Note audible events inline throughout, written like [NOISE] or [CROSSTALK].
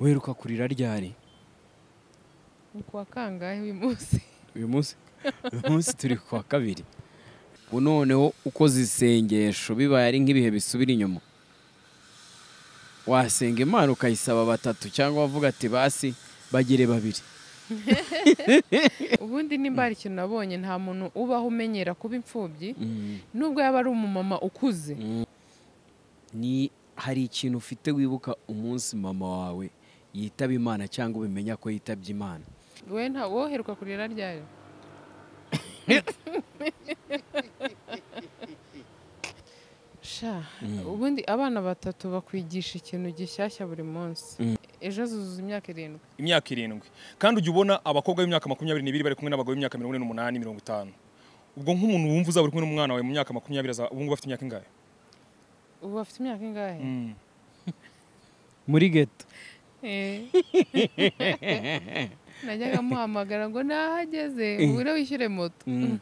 uheruka kurira ryari ni kuwa kangahe uyu munsi [LAUGHS] uyu munsi uyu munsi turi kuwa kabiri ubu noneho ukoze isengesho bibaye ari nk'ibihe bisubira inyuma wasenga imana ukayisaba batatu cyangwa wavuga ati basi bagire babiri [LAUGHS] ubundi nimba hari ikintu nabonye nta muntu ubaho umenyera kuba imfubyi mm. nubwo yaba ari umumama ukuze mm. ni hari ikintu ufite wibuka umunsi mama wawe yitaba imana cyangwa ubimenya ko yitabye imana wowe nta woherwa kurira ryayo mm. ubundi abana batatu bakwigisha ikintu gishyashya buri munsi mm. ejo zuzuza imyaka irindwi imyaka irindwi kandi ujya ubona abakobwa b'imyaka makumyabiri n'ibiri bari kumwe n'abagabo b'imyaka mirongo ine n'umunani mirongo itanu ubwo nk'umuntu wumva uzaba uri kumwe n'umwana wawe mu myaka makumyabiri ubu ngubu afite imyaka ingahe ubu afite imyaka ingahe mm. muri geto Eh. [LAUGHS] najyaga amuhamagara ngo nahageze eh. ubure wishyure moto mm.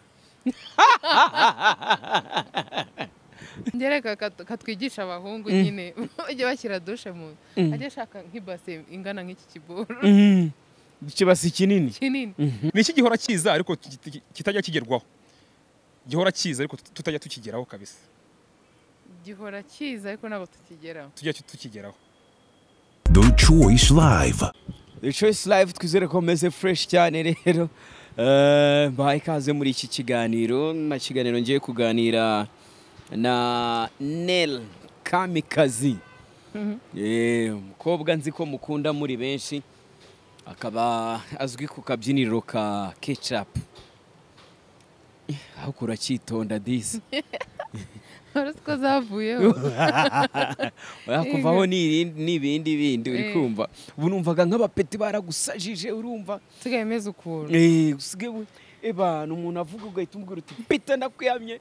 [LAUGHS] [LAUGHS] ngereka katwigisha abahungu mm. nyine bajya bashyira dushe mu mm. ajya ashaka nk'ibase ingana nk'iki kiboro ikibasi kinini kinini mhm. ni iki gihora kiza ariko kitajya kigerwaho gihora kiza ariko tutajya tukigeraho kabisa gihora kiza ariko ntabwo tukigeraho tujya tukigeraho The Choice Live The Choice Live twizere ko meze fresh cyane rero mbahaye eh, ikaze muri iki kiganiro na kiganiro ngiye kuganira na Nel Kamikazi mm-hmm. eh, umukobwa nzi ko mukunda muri benshi akaba azwi ku kabyiniro ka ketchup aho kurakitonda disi [LAUGHS] ruswa zavuyeho [LAUGHS] kuvaho n'ibindi bindi uri eh. kumva ubu numvaga nk'abapeti baragusajije urumva nsigaye meze ukuntu abantu eh, umuntu avuga ugahita umubwira uti pita ndakuyamye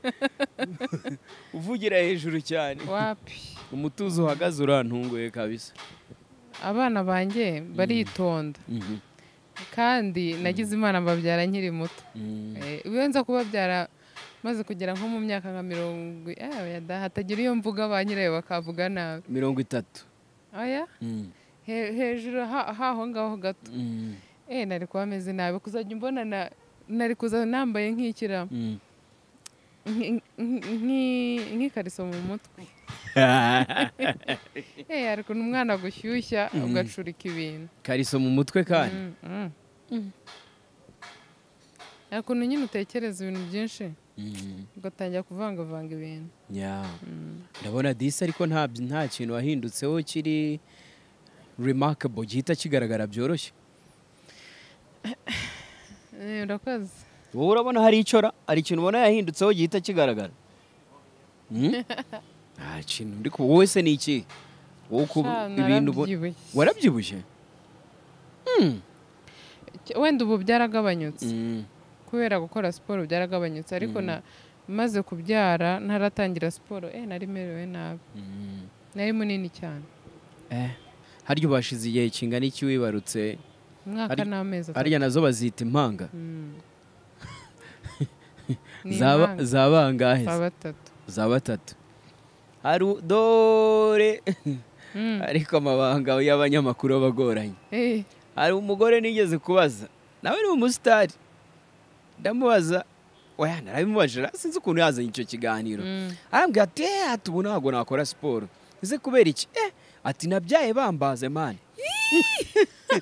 [LAUGHS] uvugira hejuru cyane wapi umutuzo uhagaze urantunguye kabisa abana banjye baritonda mm-hmm. Mm-hmm. kandi nagize imana mbabyara nkiri muto iyo mm. eh, nza kubabyara maze kugera nko mu myaka nka mirongo eh, hatagira iyo mvuga ba nyirayo bakavuga nabi mirongo itatu mm. hejuru haho ngaho gato mm. eh, nari kuba ameze nabi kuzajya mbona nari kuza nambaye nk'ikira mm. nk'ikariso mu mutwe hari [LAUGHS] eh, ukuntu umwana agushyushya ugacurika ibintu kariso mu mutwe kandi hari ukuntu nyine utekereza ibintu byinshi Mm-hmm. ugatangira kuvangavanga ibintu mm. ndabona disi ariko nta kintu wahindutseho kiri remarkable gihita kigaragara byoroshye [SIGHS] eh, urakoze wowe urabona hari icyo hari ikintu ubona yahindutseho gihita kigaragara hmm? [LAUGHS] nta kintu ndi wowe wese ni iki wowe uko ibintu warabyibushye hmm. wenda ubu byaragabanyutse hmm. kubera gukora siporo byaragabanyutse ariko mm. na maze kubyara ntaratangira siporo eh nari merewe nabi mm. nari munini cyane eh, harya ubashize igihe kingana iki wibarutse umwaka n'amezi atatu harya nazo bazita impanga za bangahe za batatu za batatu dore mm. [LAUGHS] ariko amabanga y'abanyamakuru bagoranye eh. hari umugore nigeze kubaza nawe ni umusitari ndamubaza oya narabimubajije sinzi ukuntu yazanye icyo kiganiro mm. arambwira ati eee eh, tubona ntabwo nakora siporo ese kubera iki eee eh, ati nabyaye bambaze mani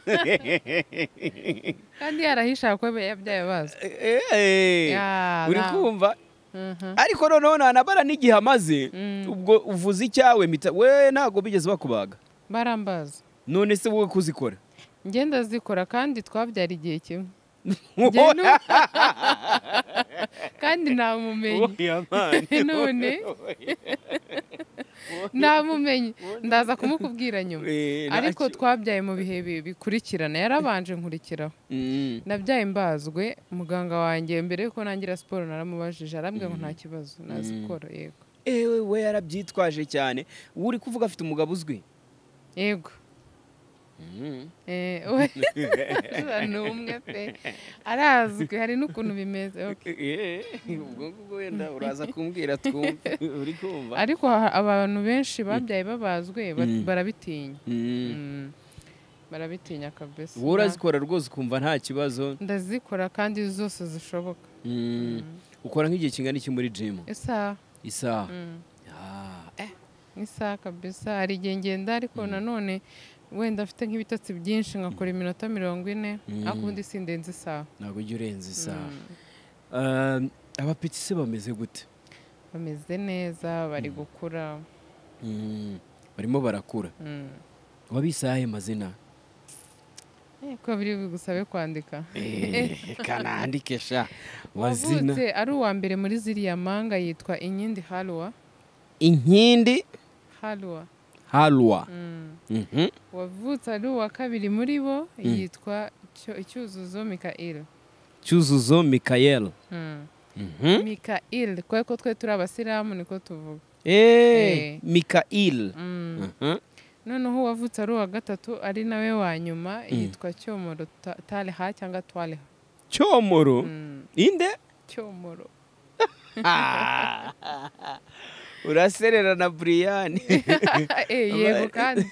[LAUGHS] kandi yarahisha ko yabyaye bazi eh, uri kumva mhm. ariko noneho ntanabara n'igihe amaze mm. ubwo uvuze icyawe we ntabwo bigeze bakubaga barambaza none se wowe kuzikora ngenda zikora kandi twabyara igihe kimwe [LAUGHS] kandi ntamumenye [LAUGHS] none ntamumenye ndaza kumukubwira nyuma eh, ariko twabyaye mu bihe bikurikirana yarabanje nkurikiraho mm. nabyaye mbazwe muganga wanjye mbere yuko nangira siporo naramubajije arambwira ngo mm. nta kibazo na mm. siporo yego ewe we yarabyitwaje cyane uri kuvuga afite umugabo uzwi yego we n'umwe arazwi hari n'ukuntu bimeze ubwo ngubwo wenda uraza kumbwira twumve uri kumva ariko abantu benshi babyaye babazwe barabitinya barabitinya kabisa wowe urazikora rwose ukumva nta kibazo ndazikora kandi zose zishoboka ukora nk'igihe kingana iki muri jimu isaha isaha isaha kabisa hari igihe ngenda ariko nanone wenda afite nk'ibitotsi byinshi nkakora iminota mirongo ine mm. ariko ubundi si ndenze isaha ntabwo ujya urenza isaha mm. ehm, abapitisi bameze gute bameze neza bari mm. gukura barimo barakura wabisaye amazina ko biri bugusabe kwandika eh, [LAUGHS] kanandike sha ari uwa mbere muri ziriya manga yitwa inkindi haruwa inkindi haruwa halwa mm. mhm. wavutse ari uwa kabiri muri bo mm. yitwa cyuzuzo mikayeli cyuzuzo mikayeli mm. mhm. mikayeli kubera ko twe turi abasilamu niko tuvuga eh, eh. mikayeli mhm. noneho uwavutse ari uwa gatatu ari nawe wa nyuma yitwa cyomoro tariha cyangwa twariha cyomoro inde cyomoro [LAUGHS] [LAUGHS] [LAUGHS] uraserera na buriyani [LAUGHS] eh, yego kandi [LAUGHS]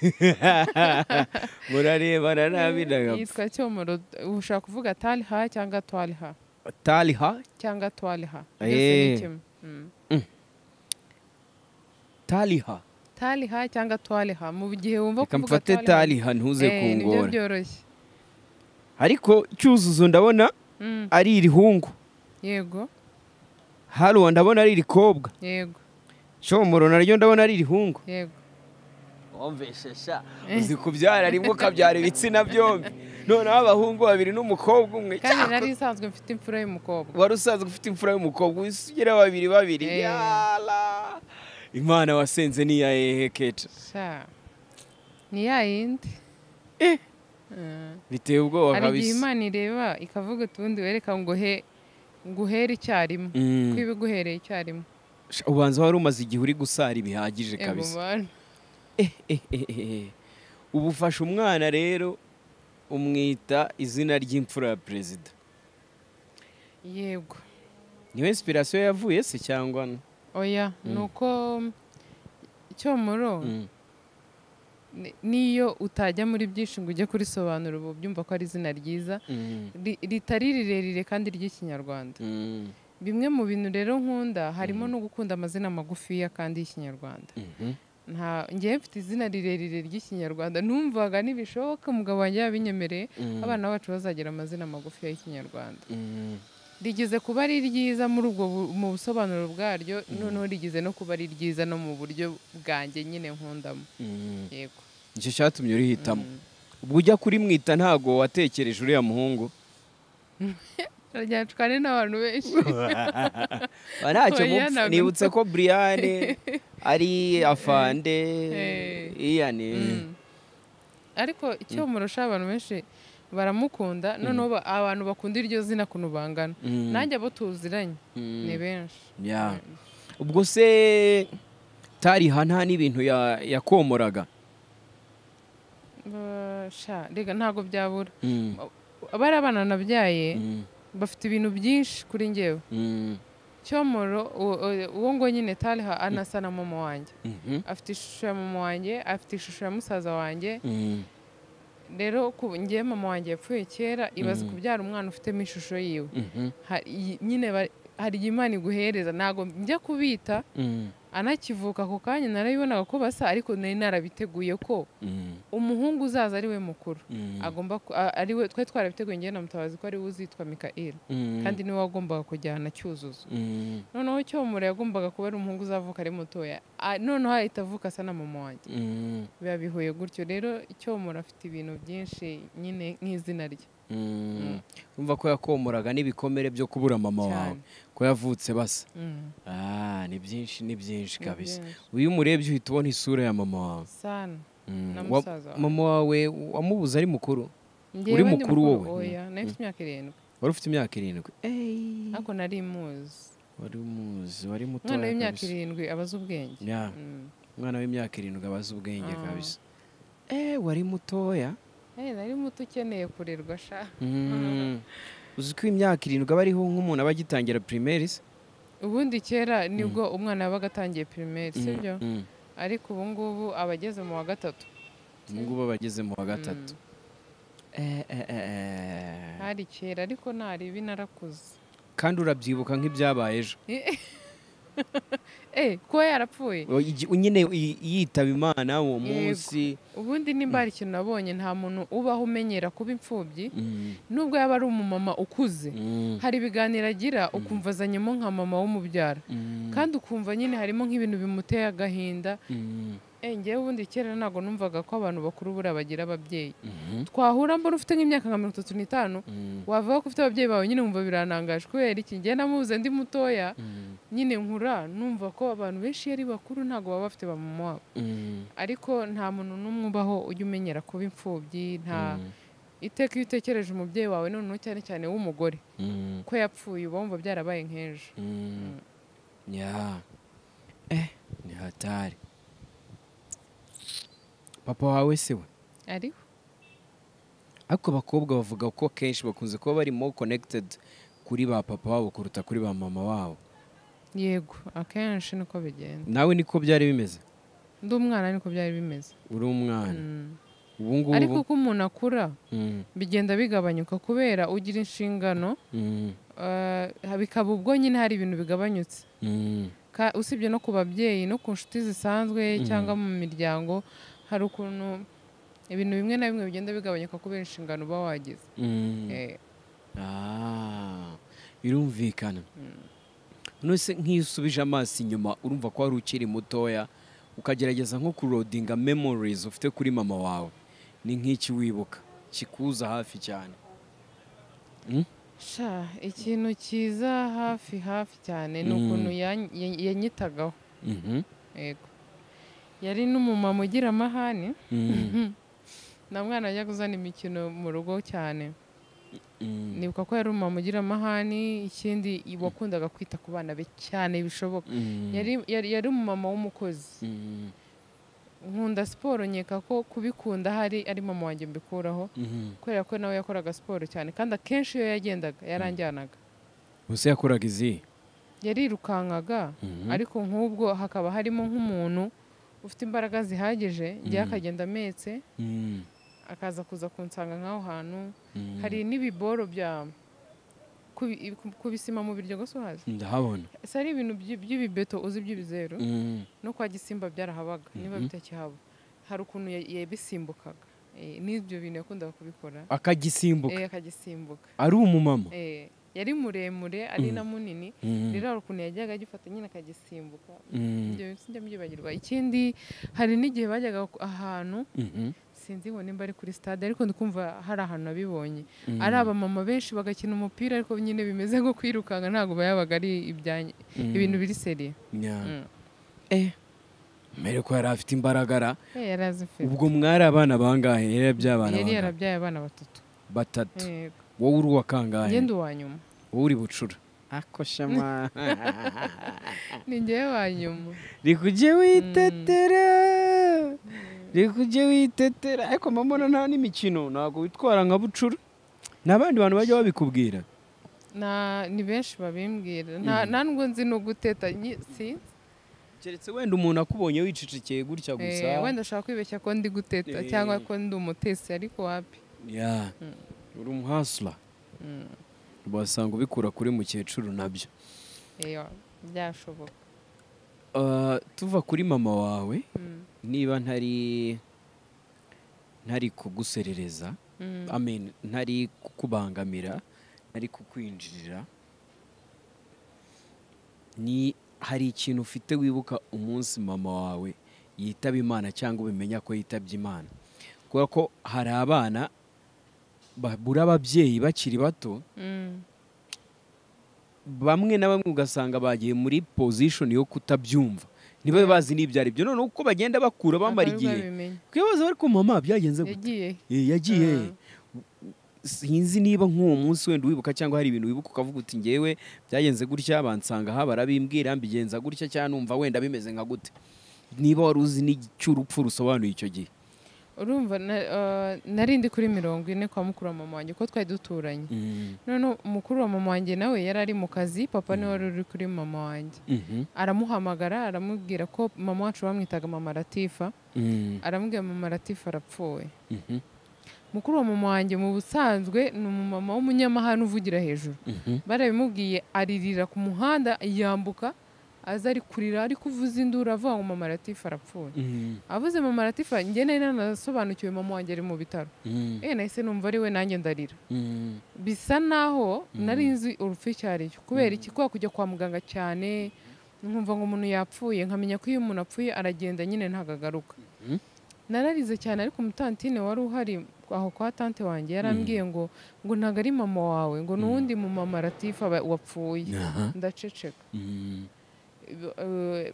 murarebana nabi eh, ndagapfa yitwa cyomoro ushaka kuvuga tariha cyangwa twariha tariha cyangwa twariha tariha tariha cyangwa twariha mu gihe wumva kuvuga twariha mfate tariha ntuze eh, kungora byoroshye ariko cyuzuzo ndabona mm. ari irihungu yego haruwa ndabona ari irikobwa yego shomoro naryo ndabona ari irihungu wumvishesha eh. uzi kubyara rimwe ukabyara ibitsina byombi noneho abahungu babiri n'umukobwa umwe kandi nari usanzwe mfite imfura y'umukobwa wari usanzwe ufite imfura y'umukobwa ugira babiri babiri eh. yara imana wasenze niya hehe keca yindi eh. biteye ubwoba hari igihe imana ireba ikavuga utundi wereka ngo he nguhere icyarimwe mm. ko ibiguhereye icyarimwe ubanza wari umaze igihe uri gusara bihagije kabisa eh, eh, eh, ubu ufashe umwana rero umwita izina ry'imfura ya perezida yego niyo inspirasiyo yavuye se cyangwa oya mm. mm. ni uko icyomoro niyo utajya muri byinshi ngo ujye kurisobanura ubu byumva ko ari izina ryiza mm. ritari rirerire kandi ry'ikinyarwanda bimwe mu bintu rero nkunda mhm. harimo no gukunda amazina magufiya kandi y'ikinyarwanda mhm. nta ngewe mfite izina rirerire ry'ikinyarwanda numvaga ntibishoboka umugabo wanjye yabinyemereye mhm. abana bacu bazagira amazina magufi y'ikinyarwanda rigeze kuba ari ryiza muri ubwo mu busobanuro bwaryo noneho rigize no kuba ari ryiza no mu buryo bwanjye nyine nkundamo yego nicyo cyatumye urihitamo ubwo ujya mwita ntago watekereje uriya muhungu [LAUGHS] twane n'abantu benshi ntacyo nibutse ko buriyane ari afande iyane ariko icyo murusha abantu benshi baramukunda noneho abantu bakunda iryo zina kuntu bangana nanjye abo tuziranye ni benshi ubwo se tariha nta n'ibintu yakomoraga ntabwo byabura abari abana nabyaye bafite ibintu byinshi kuri ngewe mm. cyomoro uwo ngo nyine tariha anasa na mama wanjye mm-hmm. afite ishusho ya mama wanjye afite ishusho ya musaza wanjye mm. rero ngewe mama wanjye yapfuye kera ibaze mm. kubyara umwana ufitemo ishusho yiwe mm-hmm. nyine hari imana iguhereza ntabwo njya kubita anakivuka ako kanya narayibonaga ko basa ariko nari narabiteguye ko mm. umuhungu uzaza ari we mukuru mm. agomba ari we twari twarabiteguye njye na mutabazi ko ari we uzitwa mika'eli mm. kandi niwe wagombaga kujyana cyuzuzo noneho cyomura yagombaga kuba ari umuhungu uzavuka ari mutoya noneho ahita avuka asa na mama wanjye biba bihuye gutyo rero cyomura afite ibintu byinshi nyine nk'izina rye Mm. urumva ko yakomoraga n'ibikomere byo kubura mama wawe ko yavutse basa mm. ah, ni byinshi ni byinshi kabisa uyu murebye uhita ubona isura ya mama wawe mm. mama wawe wamubuze ari mukuru uri mukuru wowe wari ufite imyaka irindwi ariko nari muzi wari muzi wari mutoya umwana w'imyaka irindwi aba ubwenge umwana w'imyaka irindwi aba ubwenge ah. kabisa eh, wari mutoya Eh, nari muto ukeneye kurirwa sha hmm. [LAUGHS] uzi ko imyaka irindwi aba ariho nk'umuntu aba agitangira pirimeri se ubundi kera hmm. nibwo umwana yabaga atangiye si hmm. sibyo ariko ubu ngubu aba ageze mu wa gatatu ubu ngubu aba ageze mu wa gatatu eh, eh, hari kera ariko nta ribi kandi urabyibuka nk'ibyabaye ejo [LAUGHS] [LAUGHS] Eh, kuba yarapfuye nyine yitaba imana uwo munsi ubundi nimba hari ikintu nabonye nta muntu ubaho umenyera kuba imfubyi mm. nubwo yaba ari umumama ukuze mm. hari ibiganiro agira ukumva mm. azanyemo nka mama w'umubyara kandi ukumva nyine harimo nk'ibintu bimuteye agahinda Eh, ngewe ubundi kera ntabwo numvaga ko abantu bakuru buriya bagira ababyeyi mhm. twahura mbona ufite nk'imyaka nka mirongo itatu n'itanu mm. wavuga ko ufite ababyeyi bawe nyine wumva biranangaje kubera iki ngewe namubuze ndi mutoya mm. nyine nkura numva ko abantu benshi iyo ari bakuru ntabwo baba bafite ba mm. ariko nta muntu n'umwe ubaho ujya umenyera kuba imfubyi nta iteka iyo utekereje umubyeyi wawe noneho cyane cyane w'umugore ko yapfuye uba wumva byarabaye nk'ejo eh. ni hatari papa wawe se we ariho ariko abakobwa bavuga ko kenshi bakunze kuba bari more connected kuri ba papa wabo kuruta kuri ba mama wabo yego akenshi niko bigenda nawe niko byari bimeze ndi umwana niko byari bimeze uri umwana mm. ubungubu ariko uko umuntu akura mm. bigenda bigabanyuka kubera ugira inshingano mm. eh, bikaba ubwo nyine hari ibintu bigabanyutse usibye no ku babyeyi no ku nshuti zisanzwe cyangwa mu miryango hari ukuntu ibintu bimwe na bimwe bigenda bigabanyuka kubera inshingano uba wagize mm. eh. ah, birumvikana mm. nose nk'iyo usubije amaso inyuma urumva ko wari ukiri mutoya ukagerageza nko kurodinga memorizi ufite kuri mama wawe ni nk'iki wibuka kikuza hafi cyane hmm? sha ikintu cyiza hafi hafi cyane ni ukuntu mm. yanyitagaho mm-hmm. yego yari n'umumama ugira amahane mm. [LAUGHS] na mwana ajya kuzana imikino mu rugo cyane mm. nibuka ko yari umumama ugira amahane ikindi wakundaga kwita ku bana be cyane bishoboka mm. yari umumama w'umukozi nkunda siporo nkeka ko kubikunda hari ari mama wanjye mbikuraho mm-hmm. kubera ko nawe yakoraga siporo cyane kandi akenshi iyo yagendaga yaranjyanaga ubuse yakoraga izihe yarirukankaga mm-hmm. ariko nk'ubwo hakaba harimo nk'umuntu ufite imbaraga zihagije njyewe mm. akagenda ametse mm. akaza kuza kunsanga nk'aho hantu mm. hari n'ibiboro bya kubisima mu biryo gusa uhazi ndahabona si ari ibintu by'ibibeto uzi by'ibizeru no kwa gisimba byarahabaga niba mm-hmm. bitakihaba hari ukuntu yabisimbukaga eh, n'ibyo bintu yakundaga kubikora akagisimbuka eh, akagisimbuka ari umumama eh, yari muremure ari mm. na munini mm-hmm. rero hari ukuntu yajyaga agifata nyine akagisimbuka mm. ibyo bintu sinjya mbyibagirwa ikindi hari n'igihe bajyaga ahantu mm-hmm. sinzi ngo nimba ari kuri stade ariko ndikumva hari ahantu abibonye mm. ari abamama benshi bagakina umupira ariko nyine bimeze nko kwirukanka ntabwo bayabaga ari ibintu biri seri eh. mbere ko yari afite imbaragara eh, ubwo mwari abana bangahe yari yarabyaye abana batatu batatu eh. wowe uri uwa kangahe ngende uwa nyuma uri bucura akoshama [LAUGHS] ni ngewe wa nyuma rikujye witetera rikujye mm. witetera ariko mbona nta n'imikino ntabwo witwara nka bucura n'abandi bantu bajya babikubwira ni benshi babimbwira nta mm. nubwo nzi no guteta sinzi keretse wenda umuntu akubonye wicicikiye gutya gusa eh, wenda ashaka kwibeshya ko ndi guteta eh. cyangwa ko ndi umutesi ariko wapi mm. uri umuhasura basanga ubikura kuri mukecuru nabyo byashoboka uh, tuva kuri mama wawe mm. niba ntari ntari kuguserereza mm. ntari kukubangamira ntari kukwinjirira ni hari ikintu ufite wibuka umunsi mama wawe yitaba imana cyangwa ubimenya ko yitabye imana kubera ko hari abana babura ababyeyi bakiri bato mm. bamwe na bamwe ugasanga bagiye muri pozishoni yo kutabyumva ntibabe mm. bazi n'ibyo ari byo noneho uko bagenda bakura bambara igihe twibaza bari ko mama byagenze yagiye eh, sinzi niba nk'uwo munsi wenda wibuka cyangwa hari ibintu wibuka ukavuga uti ngewe byagenze gutya bansanga aha barabimbwira mbigenza gutya cyangwa numva wenda bimeze nka gute niba wari uzi n'urupfu rusobanuye icyo gihe urumva uh, narindi kuri mirongo ine kwa mukuru wa mama wanjye kuko twari duturanye mm-hmm. noneho mukuru wa mama wanjye nawe yari ari mu kazi papa mm-hmm. niwe wari uri kuri mama wanjye mm-hmm. aramuhamagara aramubwira ko mama wacu bamwitaga mama latifa aramubwira mama latifa arapfuye mukuru wa mama wanjye mu busanzwe ni umumama w'umunyamahane uvugira hejuru barabimubwiye aririra ku muhanda yambuka aza ari kurira ari kuvuza induru avuga ngo mama aratifu arapfuye mm. avuze mama aratifu njye nari nanasobanukiwe mama wanjye ari mu bitaro mm. eh nahise numva ari we nanjye ndarira mm. bisa naho nari nzi urupfu icyo ari cyo kubera iki kubera kujya kwa muganga cyane nkumva ngo umuntu yapfuye nkamenya ko iyo umuntu apfuye aragenda nyine ntagagaruka agaruka nararize cyane ariko umutantine wari uhari aho kwa tante wanjye yarambwiye ngo ngo ntabwo ari mama wawe ngo n'uwundi mu mama aratifu wapfuye ndaceceka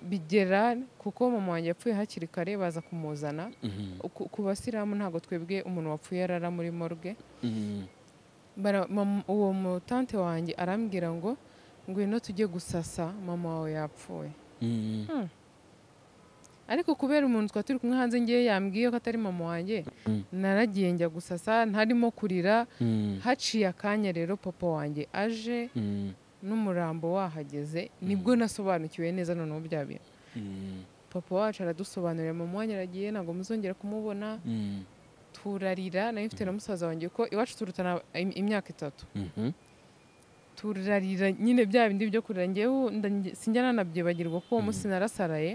bigera kuko mama wanjye yapfuye hakiri kare baza kumuzana mhm. ku basilamu ntabwo twebwe umuntu wapfuye arara muri morgue mhm. uwo mutante wanjye arambwira ngo ngwino tujye gusasa mama wawe yapfuye mhm. hmm. ariko kubera umuntu twari turi kumwe hanze ngewe yambwiye ko atari mama wanjye mm. naragiye njya gusasa ntarimo kurira mm. haciye akanya rero papa wanjye aje mm. n'umurambo wahageze mm. nibwo nasobanukiwe neza noneho bya bintu mm. papa wacu aradusobanurira mu wanyu aragiye ntabwo muzongera kumubona mm. turarira nayo mfite na musaza wanjye ko iwacu turutana imyaka itatu mm-hmm. turarira nyine bya bindi byo kurira ngewe sinjya nanabyibagirwa ko uwo munsi narasaraye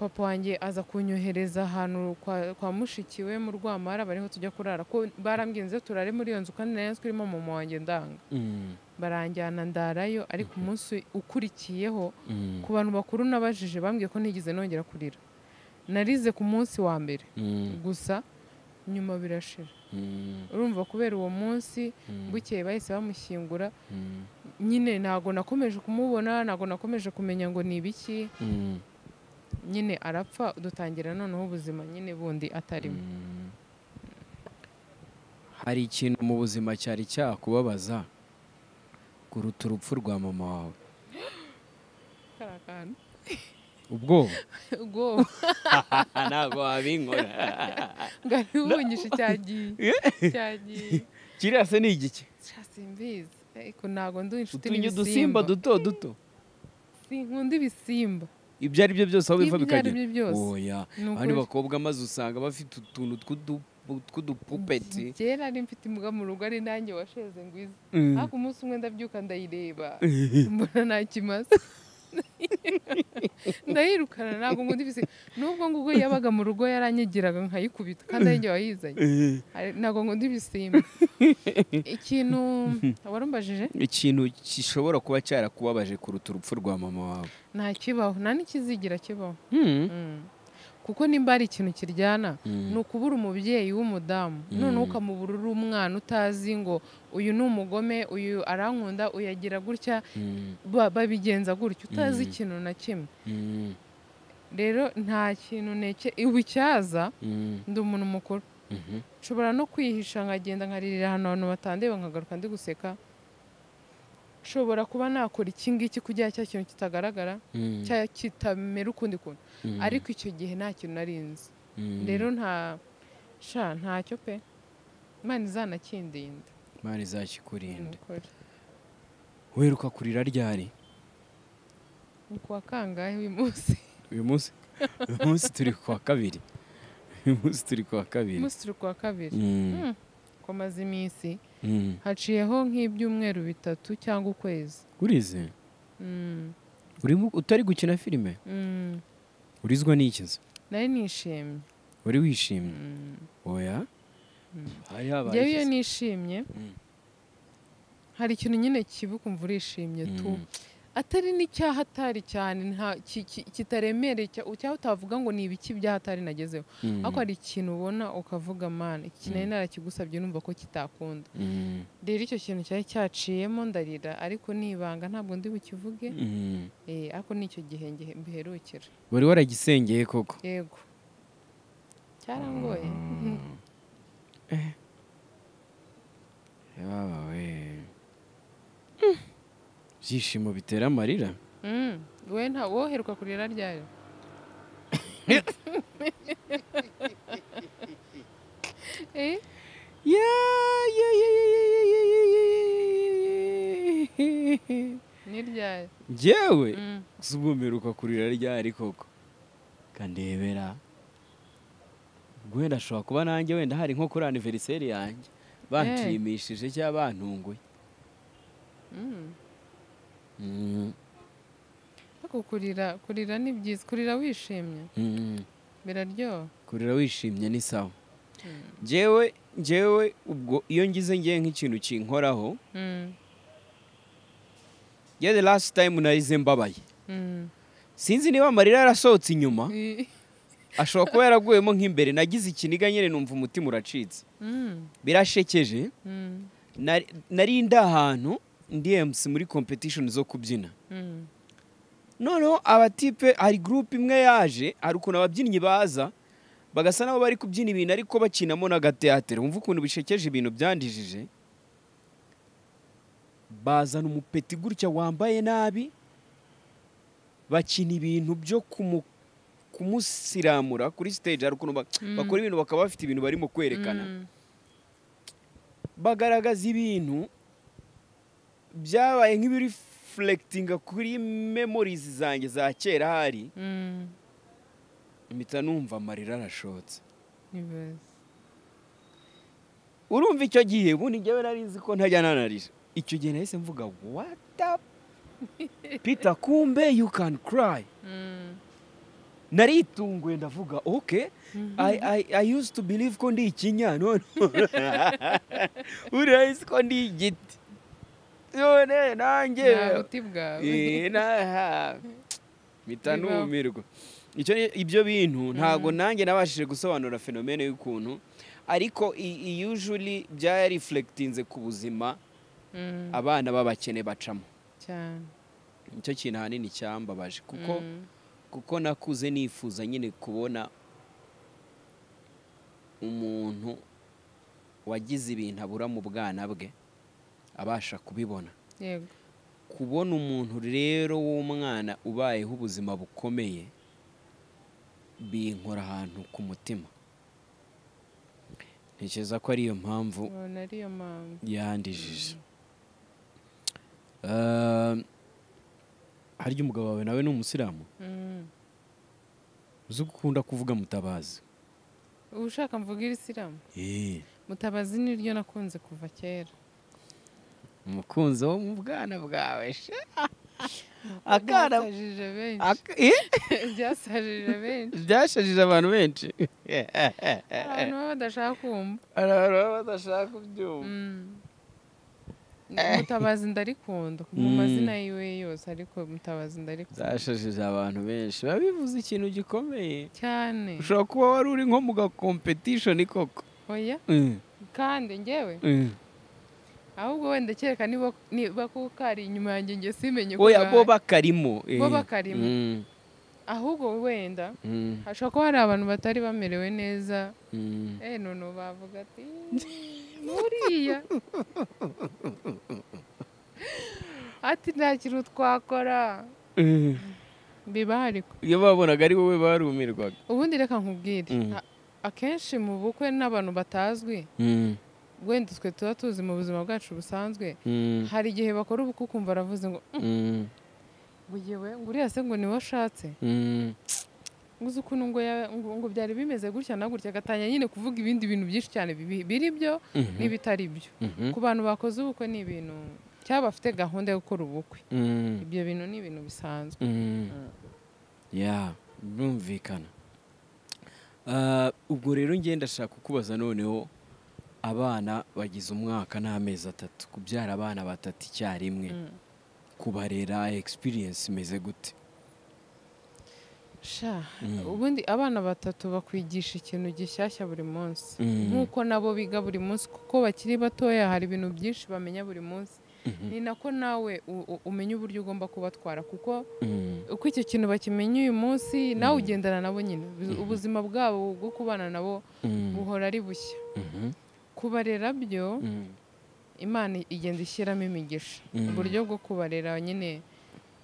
papa wanjye aza kunyohereza ahantu kwa mushikiwe mu rwamara bariho tujya kurara ko barambwinze turare muri iyo nzu kandi nayo nzu irimo mama wanjye ndanga baranjyana ndarayo ariko mhm. umunsi ukurikiyeho mhm. ku bantu bakuru nabajije bambwiye ko ntigeze nongera kurira narize ku munsi wa mbere mhm. gusa nyuma birashira urumva kubera uwo munsi bukeye bahise bamushyingura nyine ntabwo nakomeje kumubona ntabwo nakomeje kumenya ngo ni ibiki nyine arapfa dutangira noneho ubuzima nyine bundi atarimo hari ikintu mu buzima cyari cyakubabaza kuruta urupfu rwa mama wawe ubwoba [LAUGHS] ubwoba [LAUGHS] ntabwo wabinkora [LAUGHS] ngo aribunyishe cyagiye kiriya se ni igiki simbizi ariko ntabwo ndi inshuti n'ibisimba udusimba duto duto sinkunda ibisimba ibyo ari byo byose aho biva bikajya oya abandi bakobwa maze usanga bafite utuntu tw'udu tw'udupupeti kera nari mfite imbwa mu rugo ari nanjye washeze ngwiza mm. ariko umunsi umwe ndabyuka ndayireba [LAUGHS] mbona nta kimaze [LAUGHS] ndayirukana ntabwo ngo ndibise nubwo ngubwo yabaga mu rugo yaranyegeraga nkayikubita kandi ari njye wayizanye [LAUGHS] ntabwo ngo ndibisimba ikintu warumbajije ikintu gishobora kuba cyarakubabaje kuruta urupfu rwa mama wawe nta kibaho nta n'ikizigira kibaho hmm. mm. kuko nimba hari ikintu kiryana mm. ni ukubura umubyeyi w'umudamu mm. noneho ukamuburura umwana utazi ngo uyu ni umugome uyu arankunda uyagira gutya mm. babigenza gutya utazi ikintu na kimwe rero nta kintu neke iwe icyaza ndi umuntu mukuru mm-hmm. nshobora no kwihisha nkagenda nkaririra ahantu abantu batandeba nkagaruka ndi guseka nshobora kuba nakora iki ngiki kugira cya kintu kitagaragara mm. kitamera ukundi kuntu mm. ariko icyo gihe nta kintu nari nzi mm. rero nta sha ntacyo pe imana izanakindinda imana izakikurinda weruka kurira ryari ni kuwa kangahe uyu munsi uyu munsi uyu munsi turi kuwa kabiri uyu munsi turi kuwa kabiri uyu munsi turi kuwa kabiri hmm. komaze iminsi Mm. haciyeho nk'ibyumweru bitatu cyangwa ukwezi urize mm. utari gukina filime mm. urizwa n’ikizo nari nishimye wari wishimye oya njyewe iyo nishimye hari ikintu nyine kiba ukumva urishimye tu atari n'icyaha atari cyane kitaremereye cyangwa utavuga ngo ni ibiki byahatari nagezeho mm. ariko hari ikintu ubona ukavuga mani iki mm. nari narakigusabye numva ko kitakunda mm. rero icyo kintu cyari cyaciyemo ndarira ariko nibanga ntabwo ndi bukivuge eh, ariko icyo gihe mbiherukira wari waragisengeye koko yego cyarangoye [LAUGHS] eh. ibyishimo bitera amarira wowe mm, nta woherwa kurira ryayo ni ryari ngewe mm. si ubwo kurira ryari koko kandebera wenda ashobora kuba nanjye wenda hari nko kuri aniveriseri yanjye eh. banshimishije cyangwa bantunguye mm. Mm-hmm. kurira kurira ni byiza kurira wishimye mm-hmm. biraryoha kurira wishimye ni sawa ngewe mm. ngewe ubwo iyo ngize ngewe nk'ikintu kinkoraho mm. the last time narize mbabaye mm. sinzi niba amarira yarasohotse inyuma [LAUGHS] ashobora kuba yaraguyemo nk'imbere nagize ikiniga nyine numva umutima uracitse birashekeje nari ndi ahantu ndiyemsi muri competition zo kubyina hmm. noneho abatipe hari gurupe imwe yaje hari ukuntu ababyinnyi baza bagasa nabo bari kubyina ibintu ariko bakinamo n'agateatere wumva ukuntu bishekeje ibintu byandijije bazana umupeti gutya wambaye nabi bakina ibintu byo kumusiramura kuri stage hari ukuntu hmm. bakora ibintu bakaba bafite ibintu barimo kwerekana hmm. bagaragaza ibintu byabaye nk'ibirifurekitinga kuri memorizi zanjye za kera hari mm. mpita numva amarira arashotse urumva icyo gihe ubundi njyewe nari nzi ko ntajya nanarira icyo gihe nahise mvuga watapu [LAUGHS] pita kumbe you can cry mm. naritunguye ndavuga oke mm-hmm. i used to believe ko ndi ikinya [LAUGHS] none [LAUGHS] urazi ko ndi igiti yone nanjye mpita numirwa ibyo bintu ntabwo mm. nanjye nabashije gusobanura fenomene y'ukuntu ariko iyi yujuri byarifuregitinze ku buzima mm. abana b'abakene bacamo nicyo kintu ahanini cyambabaje kuko mm. kuko nakuze nifuza nyine kubona umuntu wagize ibintu abura mu bwana bwe abasha kubibona kubona umuntu rero w'umwana ubayeho ubuzima bukomeye binkora ahantu ku mutima ntekereza ko ariyo mpamvu yandijije ehm, harya umugabo wawe nawe ni umusilamu mm. uzi ukunda kuvuga mutabazi uba ushaka mvuga isilamu eh. mutabazi niryo nakunze kuva kera umukunzi wo mu bwana bwawe [LAUGHS] byasajije benshi eh? [LAUGHS] byashajije abantu benshi abantu baba badashaka kumva abantu baba badashaka kubyumva mm. mutabazi ndarikunda mu mm. mazina yiwe yose ariko mutabazi ndarikunda zashajije abantu benshi biba bivuze ikintu gikomeye cyane ushobora kuba wari uri nko mu gakompetishoni koko oya mm. kandi ngewe ahubwo wenda kereka niba kuko kari inyuma yanjye njye simenye ko bo bakarimo eh. bo bakarimo mm. ahubwo wenda mm. hashobora kuba hari abantu batari bamerewe neza mm. eee eh, none bavuga ati buriya ati nta kintu twakora eh. biba hari iyo babonaga ari wowe barumirwaga ubundi reka nkubwire akenshi mu bukwe n'abantu batazwi wenda twe tuba tuzi mu buzima bwacu busanzwe mm. hari igihe bakora ubukwe ukumva aravuze ngo bugewe mm, mm. ngo uriya se ngo niwe ashatse uzi ukuntu ngo byari bimeze gutya na gutya agatanya nyine kuvuga ibindi bintu byinshi cyane biri byo mhm. n'ibitari byo mhm. ku bantu bakoze ubukwe ni ibintu cyangwa bafite gahunda yo gukora ubukwe ibyo bintu ni ibintu bisanzwe ya birumvikana uh, ubwo rero ngenda ndashaka kukubaza noneho abana bagize umwaka n'amezi atatu kubyara abana batatu icyarimwe mm. kubarera egisipiriyensi imeze gute mm. ubundi abana batatu bakwigisha ikintu gishyashya buri munsi mm. nk'uko nabo biga buri munsi kuko bakiri batoya hari ibintu byinshi bamenya buri munsi mm-hmm. ni nako nawe umenya uburyo ugomba kubatwara kuko uko icyo kintu bakimenya uyu munsi nawe ugendana nabo nyine mm-hmm. ubuzima bwabo bwo kubana nabo buhora ari bushya mm-hmm. kubarera byo mm. imana igenda ishyiramo imigisha mm. uburyo bwo kubarera nyine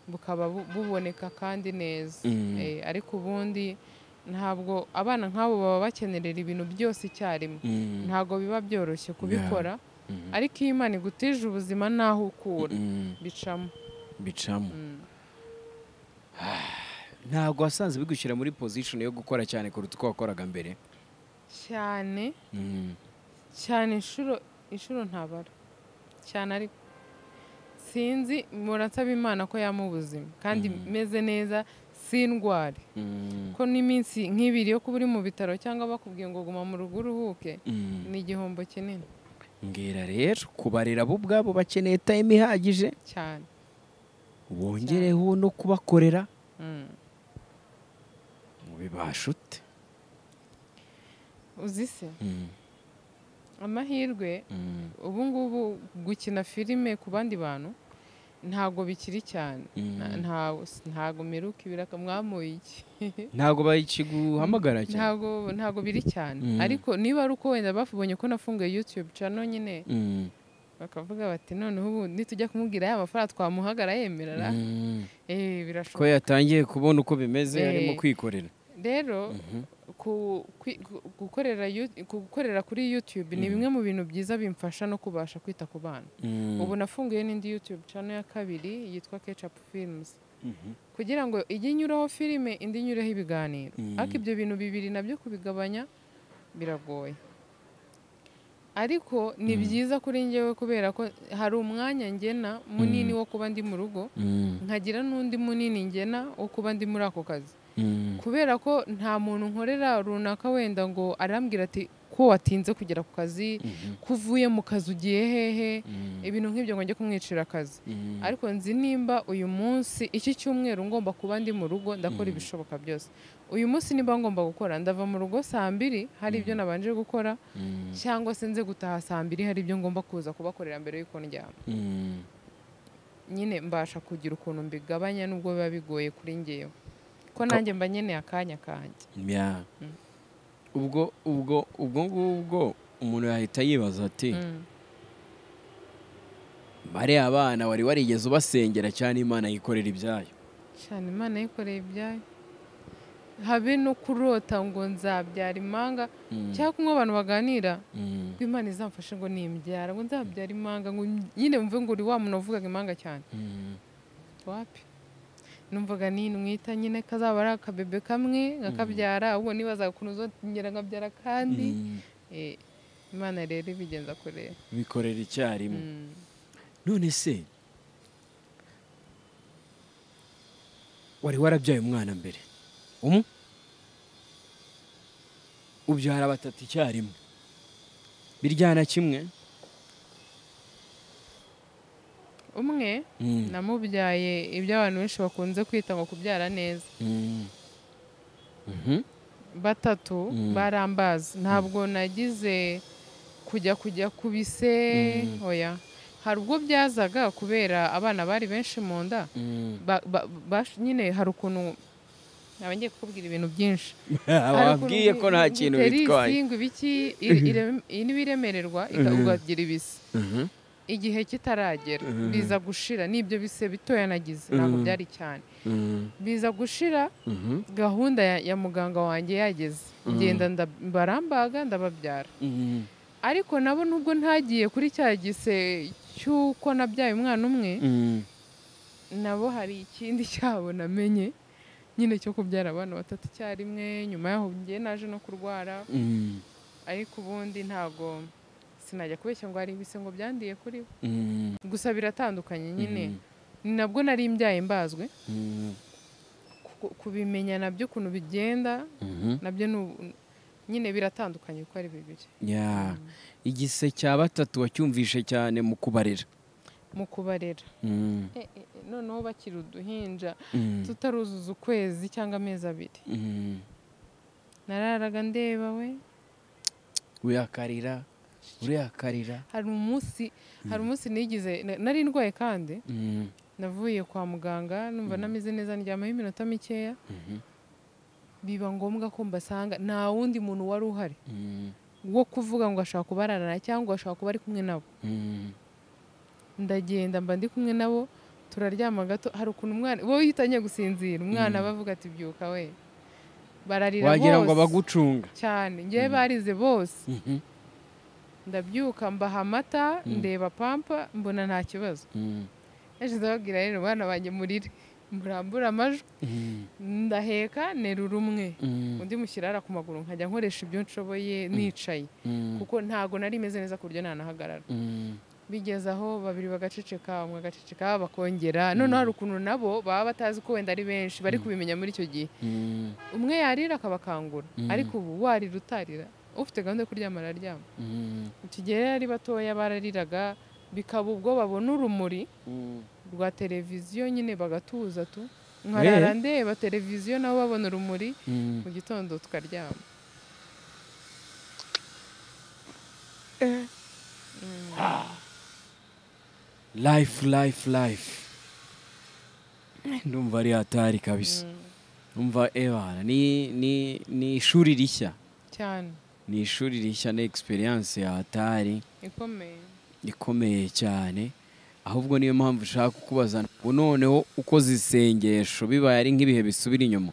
bukaba buboneka kandi neza mm. eh, ariko ubundi ntabwo abana nk'abo baba bakenerera ibintu byose icyarimwe ntabwo biba byoroshye kubikora ariko iyo imana igutije ubuzima n'aho ukura bicamo bicamo [SIGHS] ntabwo wasanze bigushyira muri pozishoni yo gukora cyane kuruta uko wakoraga mbere cyane cyane inshuro inshuro ntabara cyane ariko sinzi muransaba imana ko yamuha ubuzima kandi mm-hmm. meze neza sindware mm-hmm. ko n'iminsi nk'ibiri yo kuba uri mu bitaro cyangwa bakubwiye ngo guma mu rugo uruhuke mm-hmm. ni igihombo kinini mbwira rero kubarira bo ubwabo bakeneye tayime ihagije cyane wongereho no kubakorera mm. mubibasha ute uzi se mm. amahirwe mm. ubu ngubu gukina filime ku bandi bantu ntago bikiri cyane mm. ntabwo meruka ibiraka mwamuye iki [LAUGHS] ntabwo bayikiguhamagara cyane ntago biri cyane mm. ariko niba ari uko wenda bafubonye ko nafunguye yutube cano nyine bakavuga bati noneho ubu nitujya kumubwira aya mafaranga twamuhagara yemerara eh, birashoboka ko yatangiye kubona uko bimeze eh. arimo kwikorera rero mhm. gukorera kuri yutube ni mm. bimwe mu bintu byiza bimfasha no kubasha kwita ku bana mm. ubu nafunguye n'indi yutube cano ya kabiri yitwa kecapu filimuzi mm-hmm. kugira ngo ijye inyuraho filime indi inyureho ibiganiro mm. ariko ibyo bintu bibiri nabyo kubigabanya biragoye ariko ni byiza kuri njyewe kubera ko hari umwanya ngena munini wo kuba ndi mu rugo nkagira n'undi munini ngena wo kuba ndi muri ako kazi Mm. kubera ko nta muntu nkorera runaka wenda ngo arambwira ati ko watinze kugera ku kazi mm-hmm. kuvuye mu kazi ugiye hehe mm. ibintu nk'ibyo ngo njye kumwicira akazi mm. ariko nzi nimba uyu munsi iki cyumweru ngomba kuba ndi mu rugo ndakora ibishoboka byose uyu munsi nimba ngomba gukora ndava mu rugo saa mbiri hari ibyo nabanje gukora cyangwa se nze gutaha saa mbiri hari ibyo ngomba kuza kubakorera mbere y'uko ndyama nyine mbasha kugira ukuntu mbigabanya nubwo biba bigoye kuri ngewe ko nanjye mba nkeneye akanya kanjye hmm. ubwo ubwo ubwo ngubwo umuntu yahita yibaza ati hmm. bariya abana wari warigeze ubasengera cyane imana yikorera ibyayo cyane imana yikorera ibyayo habe no kurota ngo nzabyara imanga hmm. cyangwa kunywa abantu baganira ngo imana izamfashe ngo nimbyara ngo nzabyara imanga ngo nyine mvuge ngo uri wa muntu wavugaga imanga cyane wapi numvaga ni mwita nyine kazaba ari akabebe kamwe mm. nkakabyara ahubwo nibaza ukuntu uzongera nkabyara kandi mm. eh, imana rero ibigenza kure bikorera icyarimwe mm. none se wari warabyaye umwana mbere umwe ubyara batatu icyarimwe biryana kimwe umwe namubyaye ibyo abantu benshi bakunze kwita ngo kubyara neza batatu barambaza ntabwo nagize kujya kujya ku bise oya hari ubwo byazaga kubera abana bari benshi mu nda nyine hari ukuntu naba ngiye kukubwira ibintu byinshi wabwiye ko nta kintu bitwaye iyi niba iremererwa ukagira ibise igihe kitaragera mm-hmm. biza gushira n'ibyo bise bitoya nagize ntabwo mm-hmm. byari cyane mm-hmm. biza gushira gahunda ya muganga wanjye yageze ngenda barambaga ndababyara ariko nabo nubwo ntagiye kuri cya gise cy'uko nabyaye umwana umwe nabo hari ikindi [LAUGHS] cyabo namenye nyine cyo kubyara abana batatu icyarimwe nyuma yaho ngiye naje no kurwara ariko ubundi ntago sinajya kubeshya ngo hari ibise ngo byandiye kuri we mm. gusa biratandukanye nyine mm. ni nabwo nari mbyaye mbazwe mm. kubimenya nabyo ukuntu bigenda mm-hmm. nabyo nyine biratandukanye uko ari bibiri igise cya batatu wacyumvishe cyane mu kubarera mu kubarera eh, eh, eh, noneho bakiri uduhinja tutaruzuza ukwezi cyangwa amezi abiri nararaga ndeba we uyakarira uriyakarira hari umunsi hmm. hari umunsi nigize nari ndwaye kandi hmm. navuye kwa muganga numva hmm. nameze neza ndyamaho iminota mikeya biba ngombwa ko mbasanga nta wundi muntu wari uhari wo kuvuga ngo ashaka kubararana cyangwa ashaka kuba ari kumwe nabo ndagenda mba ndi kumwe nabo turaryama gato hari ukuntu umwana wowe iyo gusinzira umwana aba avuga ati byuka we bararira bose wagira ngo bagucunga cyane ngewe barize bose ndabyuka mbaha amata mm. ndeba pampa mbona nta kibazo mm. ejo ndababwira rero bana banjye murire murambura amajwi mm. ndaheka nerura umwe undi mushyirara ku maguru nkajya nkoresha ibyo nshoboye nicaye kuko ntago nari meze neza ku buryo ntanahagarara bigeze aho babiri bagaceceka umwe agaceceka bakongera noneho hari ukuntu nabo baba batazi ko wenda ari benshi bari kubimenya muri icyo gihe umwe yarira akabakangura ariko ubu warira utarira ufite gahunda yo kuryama araryama mm. igihe rero ari batoya barariraga bikaba ubwo babona urumuri mm. rwa televiziyo nyine bagatuza tu eh? nkarara ndeba televiziyo nabo babona urumuri mm. mu gitondo tukaryama eh? life life life ndumva ari hatari kabisa numva ebana eh, ni ishuri rishya cyane ni ishuri rishya na egisperiyanse yahatari ikomeye cyane ahubwo niyo mpamvu ushaka kukubaza noneho ukoze isengesho bibaye ari nk'ibihe bisubira inyuma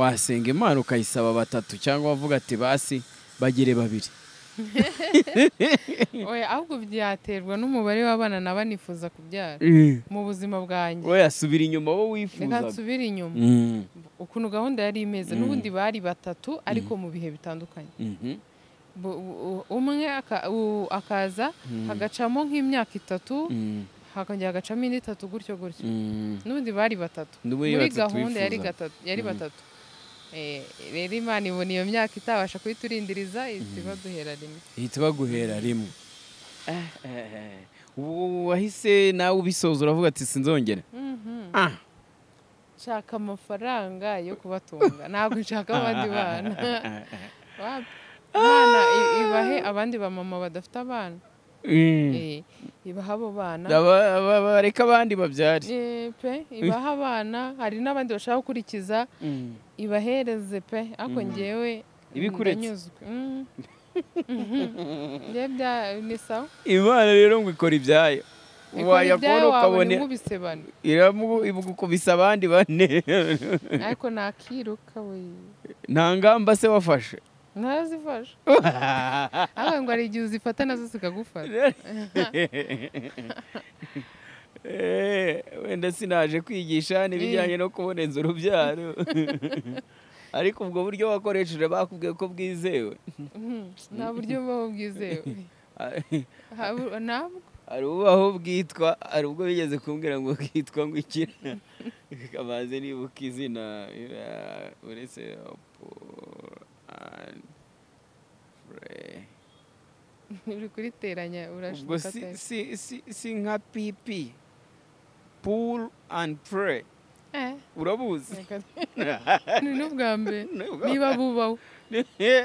wasenga imana ukayisaba batatu cyangwa wavuga ati basi bagire babiri [LAUGHS] oya ahubwo byaterwa n'umubare w'abana na banifuza kubyara eh. mu buzima bwanjye oya subira inyuma wowe wifuza reka nsubire inyuma mm. ukuntu gahunda yari imeze mm. n'ubundi bari batatu ariko mm. mu bihe bitandukanye mhm. umwe akaza hagacamo nk'imyaka itatu hakongera hagacamo indi itatu gutyo gutyo n'ubundi bari batatu muri gahunda yari batatu Eh, rero imana ibona iyo myaka itabasha kuyiturindiriza ihita mhm. ibaduhera rimwe ihita ibaguhera rimwe eh, eh, wahise nawe ubisoza uravuga ati sinzongere mhm. ah. nshaka amafaranga yo kubatunga ntabwo nshaka abandi [LAUGHS] bana ibahe abandi ba mama badafite abana mm. ibaha abo bana bareka abandi babyare ibaha abana hari n'abandi bashaka gukurikiza mm. ibahereze pe ariko mm-hmm. ngewe ibikuretse mm. [LAUGHS] ni sawa imana rero ngo ikora ibyayo wayakora ukabona iramukubise abandi bane [LAUGHS] ariko ntakiruka nta ngamba se wafashe ntazifashe [LAUGHS] ahubwo ngo hari igihe uzifata nazo zikagufata Eh, wenda sinaje kwigisha n'ibijyanye no kuboneza urubyaro [LAUGHS] ariko ubwo buryo wakoresheje bakubwiye ko bwizewe hmm, nta buryo bubaho bwizewe [LAUGHS] ntabwo hari ubaho bwitwa hari ubwo bigeze kumbwira ngo bwitwa ngo ikira kabanze nibuka izina uretse [LAUGHS] uri kuriteranya urashaka si nka pipi pull and pray eh. urabuzi [LAUGHS] ni mbere niba bubaho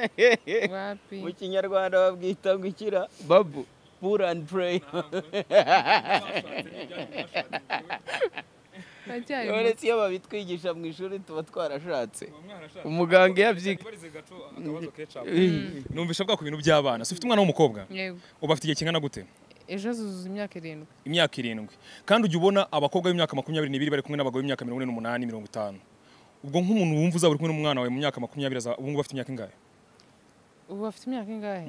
[LAUGHS] mu kinyarwanda babwita ngo ikira babu pull and pray uretse iyo babitwigisha mu ishuri tuba twarashatse umuganga iyo abyiga numvisha bwa ku bintu by'abana si ufite umwana w'umukobwa uba afite igihe kingana gute ejo azuzuza imyaka irindwi imyaka irindwi kandi ujya ubona abakobwa b'imyaka makumyabiri n'ibiri bari kumwe n'abagabo b'imyaka mirongo ine n'umunani mirongo itanu ubwo nk'umuntu wumva uzaba uri kumwe n'umwana wawe mu myaka makumyabiri ubu ngubu afite imyaka ingahe ubu afite imyaka ingahe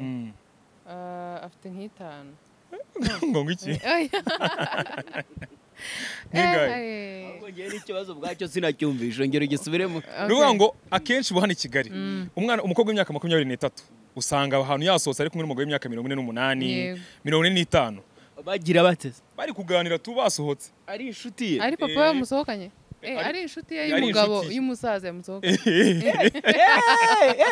afite nk'itanu [LAUGHS] ngo iki [LAUGHS] ikibazo ubwacyo sinacyumvishe ngero ugisubiremo ni ngo akenshi uba i kigali mm. umwana umukobwa w'imyaka makumyabiri n'itatu usanga abantu yasohotse ari kumwe n'umugore w'imyaka mirongo ine n'umunani bagira bateze bari kuganira tubasohotse ari inshuti ye ari papa we yamusohokanye eh. Eh, ari inshuti ye y'umugabo y'umusaza yamusohokanye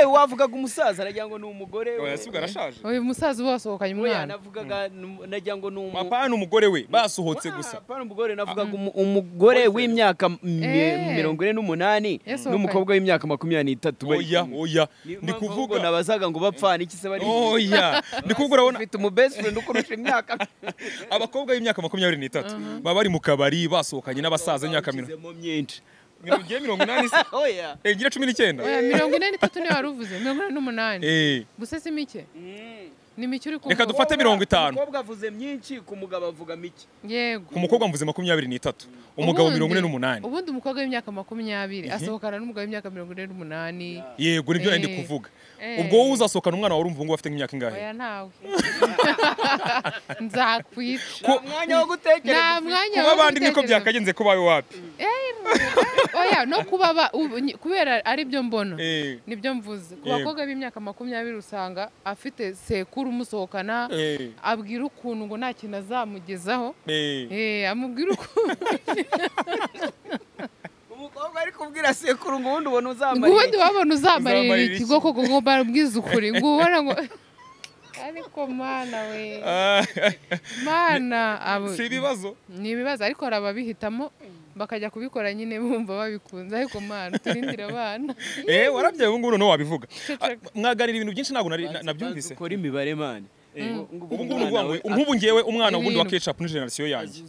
[LAUGHS] wavugaga umusaza nagira ngo ni umugore we arashaje uyu musaza uba wasohokanye umwana navugaga hmm. nagira ngo ni umugore papa n'umugore we basohotse gusa papa n'umugore navugaga ah. umugore w'imyaka eh. mirongo ine n'umunani n'umukobwa w'imyaka makumyabiri n'itatu oya oya ni kuvuga nabazaga ngo bapfane iki se bari oya ni kuvuga urabona ufite umu best ukurusha imyaka [LAUGHS] abakobwa b'imyaka makumyabiri n'itatu baba bari mu kabari basohokanye n'abasaza imyaka mirongo myinshi mirongo igiye mirongo inani se [LAUGHS] oya oh, egira eh, cumi n'icyenda mirongo ine n'itatu niyo wari uvuze mirongo ine n'umunani eh. gusa si mike mm. ni mike uri kumva reka dufate mirongo itanu umukobwa avuze myinshi ku mugabo avuga mike yego ku mukobwa mvuze makumyabiri n'itatu umugabo mirongo ine n'umunani ubundi umukobwa w'imyaka makumyabiri mhm. asohokana n'umugabo w'imyaka mirongo ine n'umunani yego nibyo eh. ndi kuvuga Eh. ubwo wowe uzasohokana umwana wawe urumva ubungubu afite nk'imyaka ingahe oya nawe [LAUGHS] nzakwica nta mwanya wo gutekereza nta mwanya kuba abandi niko byakagenze ko bawe wapi eh, eh, oya no kuba kubera aribyo mbona nibyo mvuze ku bakobwa b'imyaka makumyabiri usanga afite sekuru umusohokana abwira ukuntu ngo nta kintu azamugezaho amubwira ukuntu [LAUGHS] umukobwa ari kubwira sekuru ngo ubundi ubona uzamarira ubundi wabona uzamarira iki bwoko ngo barabwize ukuri ngo ubona ngo ariko mana we [LAUGHS] mana si ibibazo ni ibibazo ariko hari ababihitamo bakajya kubikora nyine bumva babikunze ariko mana turindire abana eh warabyaye ubu ngubu noneho wabivuga mwaganira ibintu byinshi ntabwo nabyumvise dukora imibare mana Eh, mm. nk'ubu ngewe umwana wundi wa kecapu ni generasiyo yanjye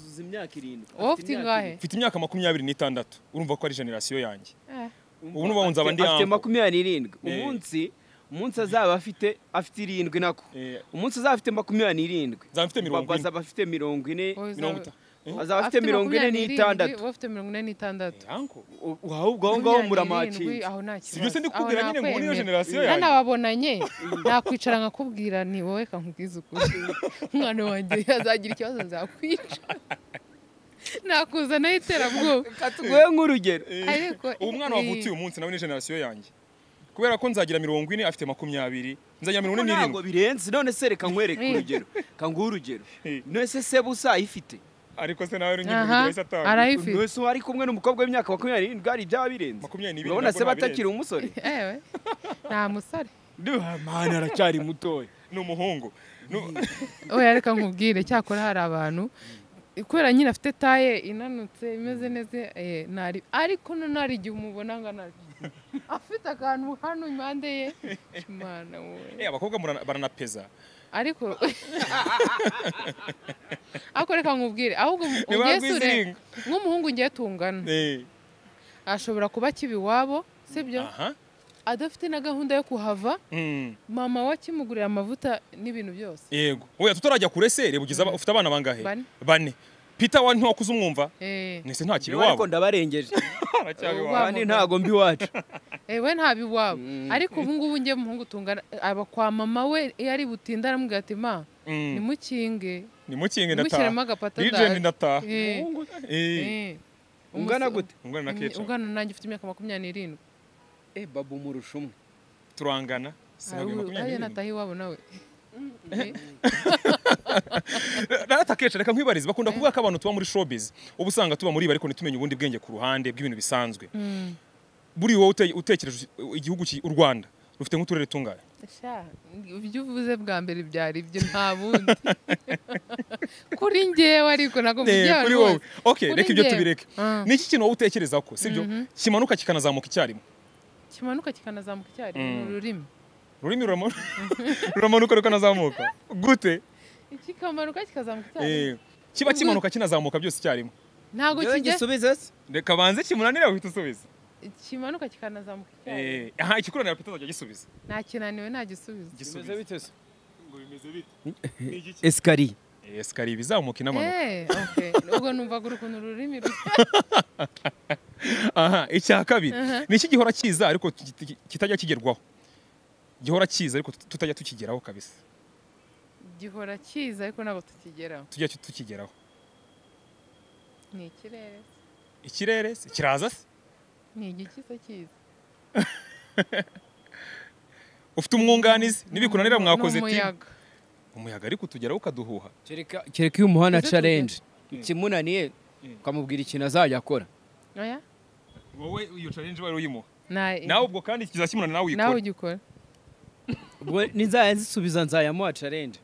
ufite mfite imyaka makumyabiri n'itandatu urumva ko ari generasiyo yanjye eh. ubu n'ubu nzaba ndi afite makumyabiri n'irindwi eh. umunsi umunsi azaba afite afite irindwi nako umunsi azaba afite makumyabiri n'irindwi azaba afite mirongo ine mirongo itanu Eh? azaba afite mirongo ine n'itandatu uba mirongo ine n'itandatu eh, ahubwo aho ngaho muramakinze si byose ndi kubwira nyine muri iyo generasiyo yanjye nanababonanye nakwicara nkakubwira ni wowe kankubwiza ukuri [LAUGHS] umwana wanjye azagira ikibazo nzakwica [LAUGHS] nakuzanaho iterabwoba [LAUGHS] katuguhe nk'urugero eh, uwo mwana wavutse uyu munsi nawe ni generasiyo yanjye kubera ko nzagira mirongo ine afite makumyabiri nzagira mirongo ine n'irindwi ntabwo birenze none se reka nkwereke urugero kanguhe urugero none se se busa ayifite ariko se nawe urunyigo satani arayifite wese wari kumwe n'umukobwa w'imyaka makumyabiri n'irindwi hari ibyaha birenze urabona se batakiri umusore [LAUGHS] ewe nta musore duhamana aracyari mutoya ni umuhungu [LAUGHS] oya reka nkubwire cyakora hari abantu kubera nyine afite taye inanutse imeze mm. neza eh, nari ariko noneho hari igihe umubona ngo [LAUGHS] afite akantu hano impande ye eh, abakobwa baranapeza ariko ariko [LAUGHS] reka nkubwire ahubwo ubwesure nk'umuhungu ugiye tungana ashobora kuba akiba iwabo sibyo adafite na gahunda yo kuhava hmm. mama we akimugurira amavuta n'ibintu byose yego we turajya kure se reba ufite abana bangahe bane Peter wa ntoko uzumwumva eh. mwese ntakiri wabo ariko ndabarengeje [LAUGHS] abandi ntago mbi wacu [LAUGHS] ewe ntabi wabo mm. ariko ubu ngubu njye muhungu tungana aba kwa mama we iyo ari butinda aramubwira ati ma mm. nimukinge nimukinge ndataha legend ndataha ungana gute ungana na mm, kecha ungana nanjye ufite imyaka makumyabiri n'irindwi eh babu umurusha umwe turangana sinabwi makumyabiri n'irindwi nataha iwabo nawe eh. [LAUGHS] naratakesha reka nkwibarize bakunda eh. kuvuga ko abantu tuba muri showbiz uba usanga tuba muri ibi ariko ntitumenye ubundi bwenge ku ruhande bw'ibintu bisanzwe hmm. buri wowe utekereje igihugu u rwanda rufite nk'uturere tungana ibyo uvuze bwa mbere byari ibyo nta bundi [LAUGHS] kuri ngewe ariko ntabwo eh, mujyaho rwose okay reka ibyo tubireke ah. ni iki kintu wowe utekereza ko sibyo mhm. kimanuka kikanazamuka icyarimwe kimanuka kikanazamuka icyarimwe mm. ururimi ururimi [LAUGHS] ruramanuka rukanazamuka gute kikamanuka kikazamuka icyarimwe eh, kiba kimanuka kinazamuka byose icyarimwe ntabwo kijya reka banze kimunanire uhita usubiza kimanuka kikanazamuka icyarimwe eh, aha ikikuranira uhita uzajya gisubiza nakinaniwe ntagisubiza gisubize bite se ngo bimeze bite esikariye esikariye eh, ibizamuka inamanuka ubwo numvaga ukuntu ururimi [LAUGHS] aha icya kabiri ni iki gihora kiza ariko kitajya kigerwaho gihora kiza ariko tutajya tukigeraho kabisa gihora kiza ariko ntabwo tukigeraho tujya tukigeraho ni ikirere ikirere kiraza se ni igikisa kiza [LAUGHS] ufite umwunganizi nibikunanira mwakoze ti umuyaga ariko utugeraho ukaduhuha kereka iyo umuhana challenge ikimunaniye hmm. hmm. ukamubwira ikintu azajya akora wowe iyo challenge wari uyimuha nawe ubwo kandi kizakimunana nawe uyikora n'inzara zisubiza nzayamuha eh. challenge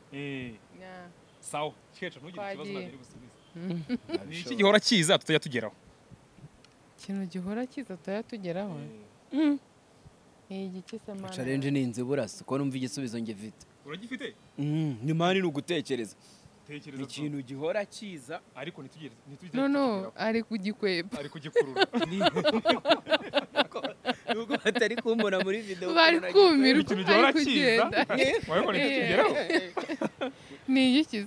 sawa cyeca ntugire ikibazo nagire gusubiza [LAUGHS] iki gihora kiza tutajya tugeraho ikintu gihora kiza tutajya tugeraho eh. mm. eh, challenge ni inzu burasa uko numva igisubizo ngifite uragifite mm, ni ni ugutekereza ikintu gihora kiza ariko ntitugire no no ari kugikwepa ari kugikurura [LAUGHS] [LAUGHS] nuko [LAUGHS] batari kumbona muri video bari kumira uko ari kugenda eh. wabibona icyo eh. kigeraho [LAUGHS] niyikize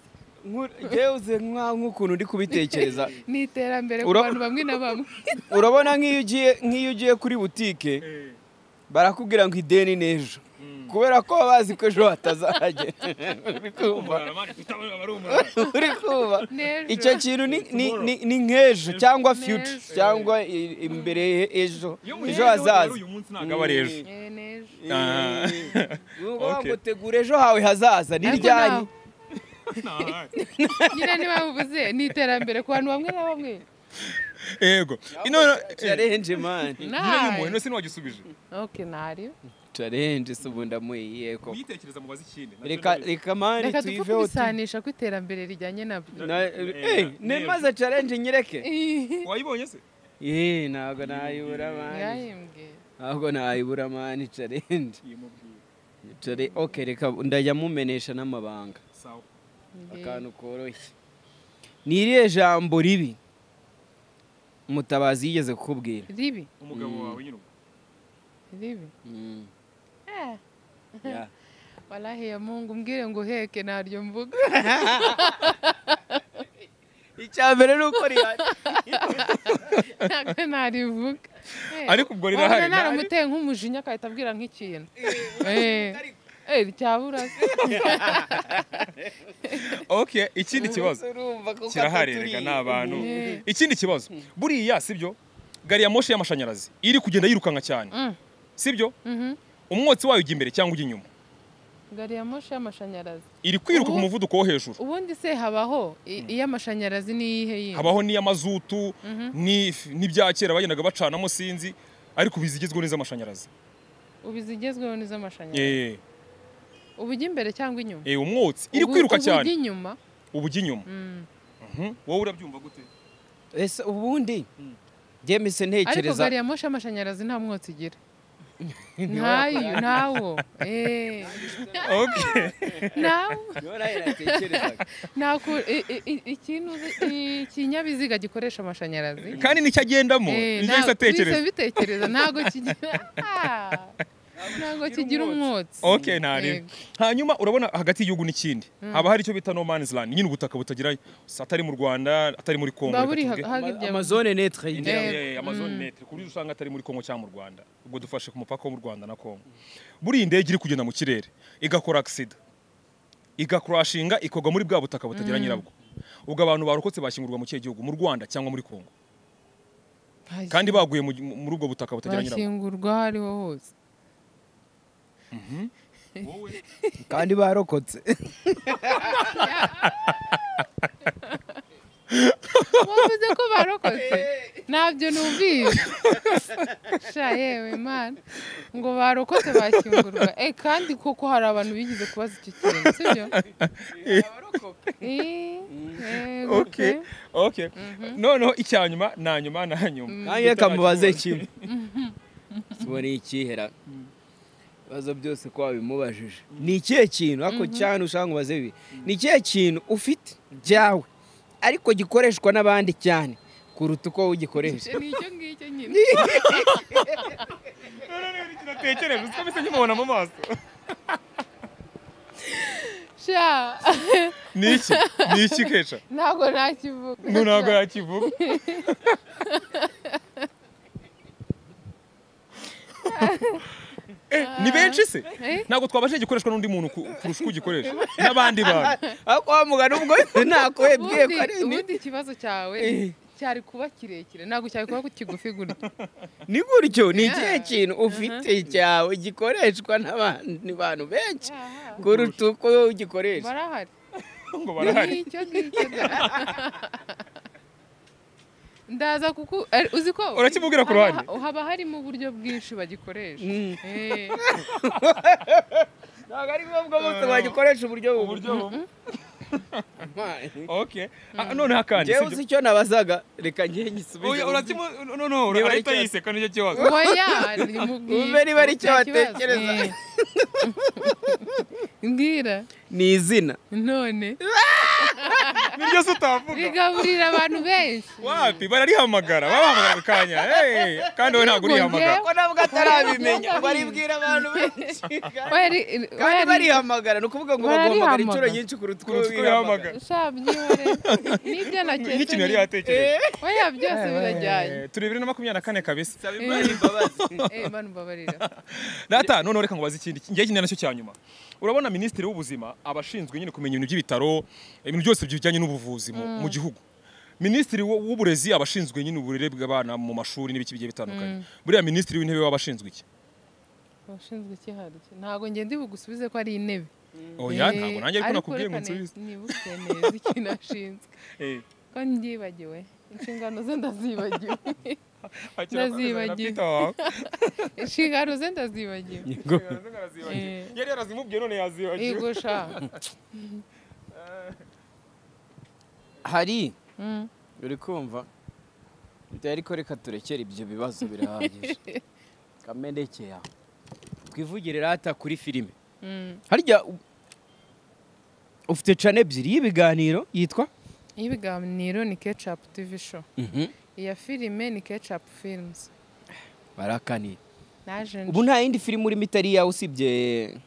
uze nk'ukuntu uri kubitekereza [LAUGHS] ni iterambere ku bantu bamwe na bamwe urabona nk'iyo ugiye kuri butike eh. barakubwira ngo ideni n'ejo hmm. Kuberako jota zanjye uri kumva icyo kintu ni nk'ejo cyangwa fiyuca cyangwa imbere ejo ejo hazaza uyu munsi ntabwo aba ari ejo ngo tegura ejo hawe hazaza ni ryari nyine niba bivuze ni iterambere ku bantu bamwe na bamwe yego ino yarenje mani nyine y'umuhe ino sinwagisubije oke ntariyo challenge si ubu ndamuhiye koko uyitekereza mubaze ikindi reka mani tuyiveho reka dupfe kubisanisha ko iterambere rijyanye nabyo eh, eh, maze challenge nyireke [LAUGHS] wayibonye se yeee eh, ntabwo nayibura mani ntabwo nayibura mani challenge oke reka ndajya mumenesha n'amabanga akantu koroshye ni irihe jambo ribi mutabazi yigeze kukubwira ribi umugabo mm. wawe nyine ribi mm. [LAUGHS] warahiye mungu mbwire ngo uheke ntaryo mvuga [LAUGHS] icya mbere ni uko rihari [LAUGHS] ntarivuga eh, ariko ubwo rirahari naramuteye nk'umujinya akahita abwira nk'ikintu eh, eh. ryabura oke ikindi kibazo kirahari rega ni abantu ikindi kibazo buriya sibyo gari ya moshi y'amashanyarazi iri kugenda yirukanka cyane mm. sibyo mm-hmm. umwotsi wayo ujya imbere cyangwa ujya inyuma gari ya moshi y'amashanyarazi iri kwiruka ku muvuduko wo hejuru ubundi se habaho hmm. iy'amashanyarazi n'iyihe yindi habaho n'iy'amazutu mhm. n'ibya kera bagendaga bacanamo sinzi ariko ubu izigezweho n'iz'amashanyarazi ubu izigezweho n'iz'amashanyarazi ubu ujya imbere cyangwa inyuma eh umwotsi iri kwiruka cyane ubu ujya inyuma ubu ujya inyuma hmm. mhm. wowe urabyumva gute ese ubundi ngemise hmm. ntekereza ariko gari ya moshi y'amashanyarazi nta mwotsi igira nawo ntayo ntawo ntawo ikinyabiziga gikoresha amashanyarazi kandi nicyo agendamo nicyo ahise kigira ntabwo kigira umwotsi ok ntarebe hanyuma urabona hagati y'igihugu n'ikindi hmm. haba hari icyo bita no man's land nyine ubutaka butagirayo atari mu rwanda atari muri kongo amazone netre amazone netre ku buryo usanga atari muri kongo cyangwa mu rwanda ubwo dufashe ku mupaka wo mu rwanda na kongo buriya indege iri kugenda mu kirere igakora agisida igakurashinga ikogwa muri bwa butaka butagira hmm. nyirabwo ubwo abantu barokotse bashyingurwa mu kihe gihugu mu rwanda cyangwa muri kongo kandi baguye muri ubwo butaka butagira nyirabwo bashyingurwa aho ariho hose Mm-hmm. kandi barokotse wavuze ko barokotse ntabyo numvise sha yewe imana ngo barokotse bashyingurwa eh kandi koko hari abantu bigize kubaza icyo kintu sibyo mm-hmm. eh, okay okay mm-hmm. noneho icyanyuma na nyuma na nyuma nange kamubaze kimwe sibore ikihera ibibazo byose ko wabimubajije mm. ni ikihe kintu ariko mm-hmm. cyane ushaka ngo ibi mm. ni ikihe kintu ufite byawe ariko gikoreshwa n'abandi cyane kuruta uko ugikoresha ni icyo ngicyo nyine none ikintu atekereza mbese nkimubona mu maso ni iki ni iki kesha ntabwo nakivuga ntabwo nakivuga [LAUGHS] Eh, ah. ni benshi se eh? ntabwo twabashije gikoreshwa n'undi muntu kurusha uko ugikoresha n'abandi bantu [LAUGHS] aho kwa mugana ubwo [LAUGHS] nakwebwiye ko ari ubundi ikibazo cyawe eh. cyari kuba kirekire ntabwo cyari kuba kigufi gutyo [LAUGHS] ni gutyo ni ikihe kintu uh-huh. ufite cyawe gikoreshwa n'abandi bantu benshi kuruta uko ugikoresha barahari ngo barahari ndaza kuko er, uzi ko urakimubwira ku ruhande haba harimo uburyo bwinshi bagikoresha mm. eh. [LAUGHS] ntabwo ari ngombwa bose uh, bagikoresha uburyo bumwe [LAUGHS] oke ah, mm. noneho akandi njyewe uzi icyo nabazaga reka njye ngisubize noneho urahita yiseka nicyo kibazo ube niba ari icyo batekereza eh. [LAUGHS] mbwira ni izina none niryo se utavuga bigaburira abantu benshi wapi bararihamagara babahamagara mu kanya kandi wowe ntabwo urihamagara ko nabwo atarabimenya baribwira abantu benshi kandi barihamagara ni ukuvuga ngo baguhamagara inshuro nyinshi kuruta uko wihamagara nibyo nacyo n'ikintu yari yatekereje oya byose birajyanye turi bibiri na makumyabiri na kane kabisa saba imbabazi eh, data noneho reka ngo baze ikindi ngewe iki nacyo cya nyuma urabona minisitiri w'ubuzima aba ashinzwe nyine kumenya ibintu by'ibitaro ibintu byose bijyanye n'ubuvuzi mu mm. gihugu minisitiri w'uburezi aba ashinzwe nyine uburere bw'abana mu mashuri n'ibiki bigiye bitandukanye mm. buriya minisitiri w'intebe waba ashinzwe iki abashinzwe iki hari ntabwo ngenda bugusubize ko ari intebe mm. oya oh, eh, ntabwo nanjye ariko nakubwiye ngo nsubize niba neza ikintu ashinzwe [LAUGHS] eh. ko ndibagiwe inshingano ze ndazibagiwe [LAUGHS] ndazibagiwe [LAUGHS] inshingano ze ndazibagiwe eh. yari yarazimubwiye none yazibagiwe igusha [LAUGHS] hari hmm. uri kumva ariko reka turekere ibyo bibazo birahagije kamendekeya twivugire rata kuri filime hmm. harya ufite cana ebyiri y'ibiganiro yitwa iy'ibiganiro ni kecapu tivi sho mhm. iya filime ni kecapu firimuzi barakaniye ubu nta yindi filime urimo itari iyawe usibye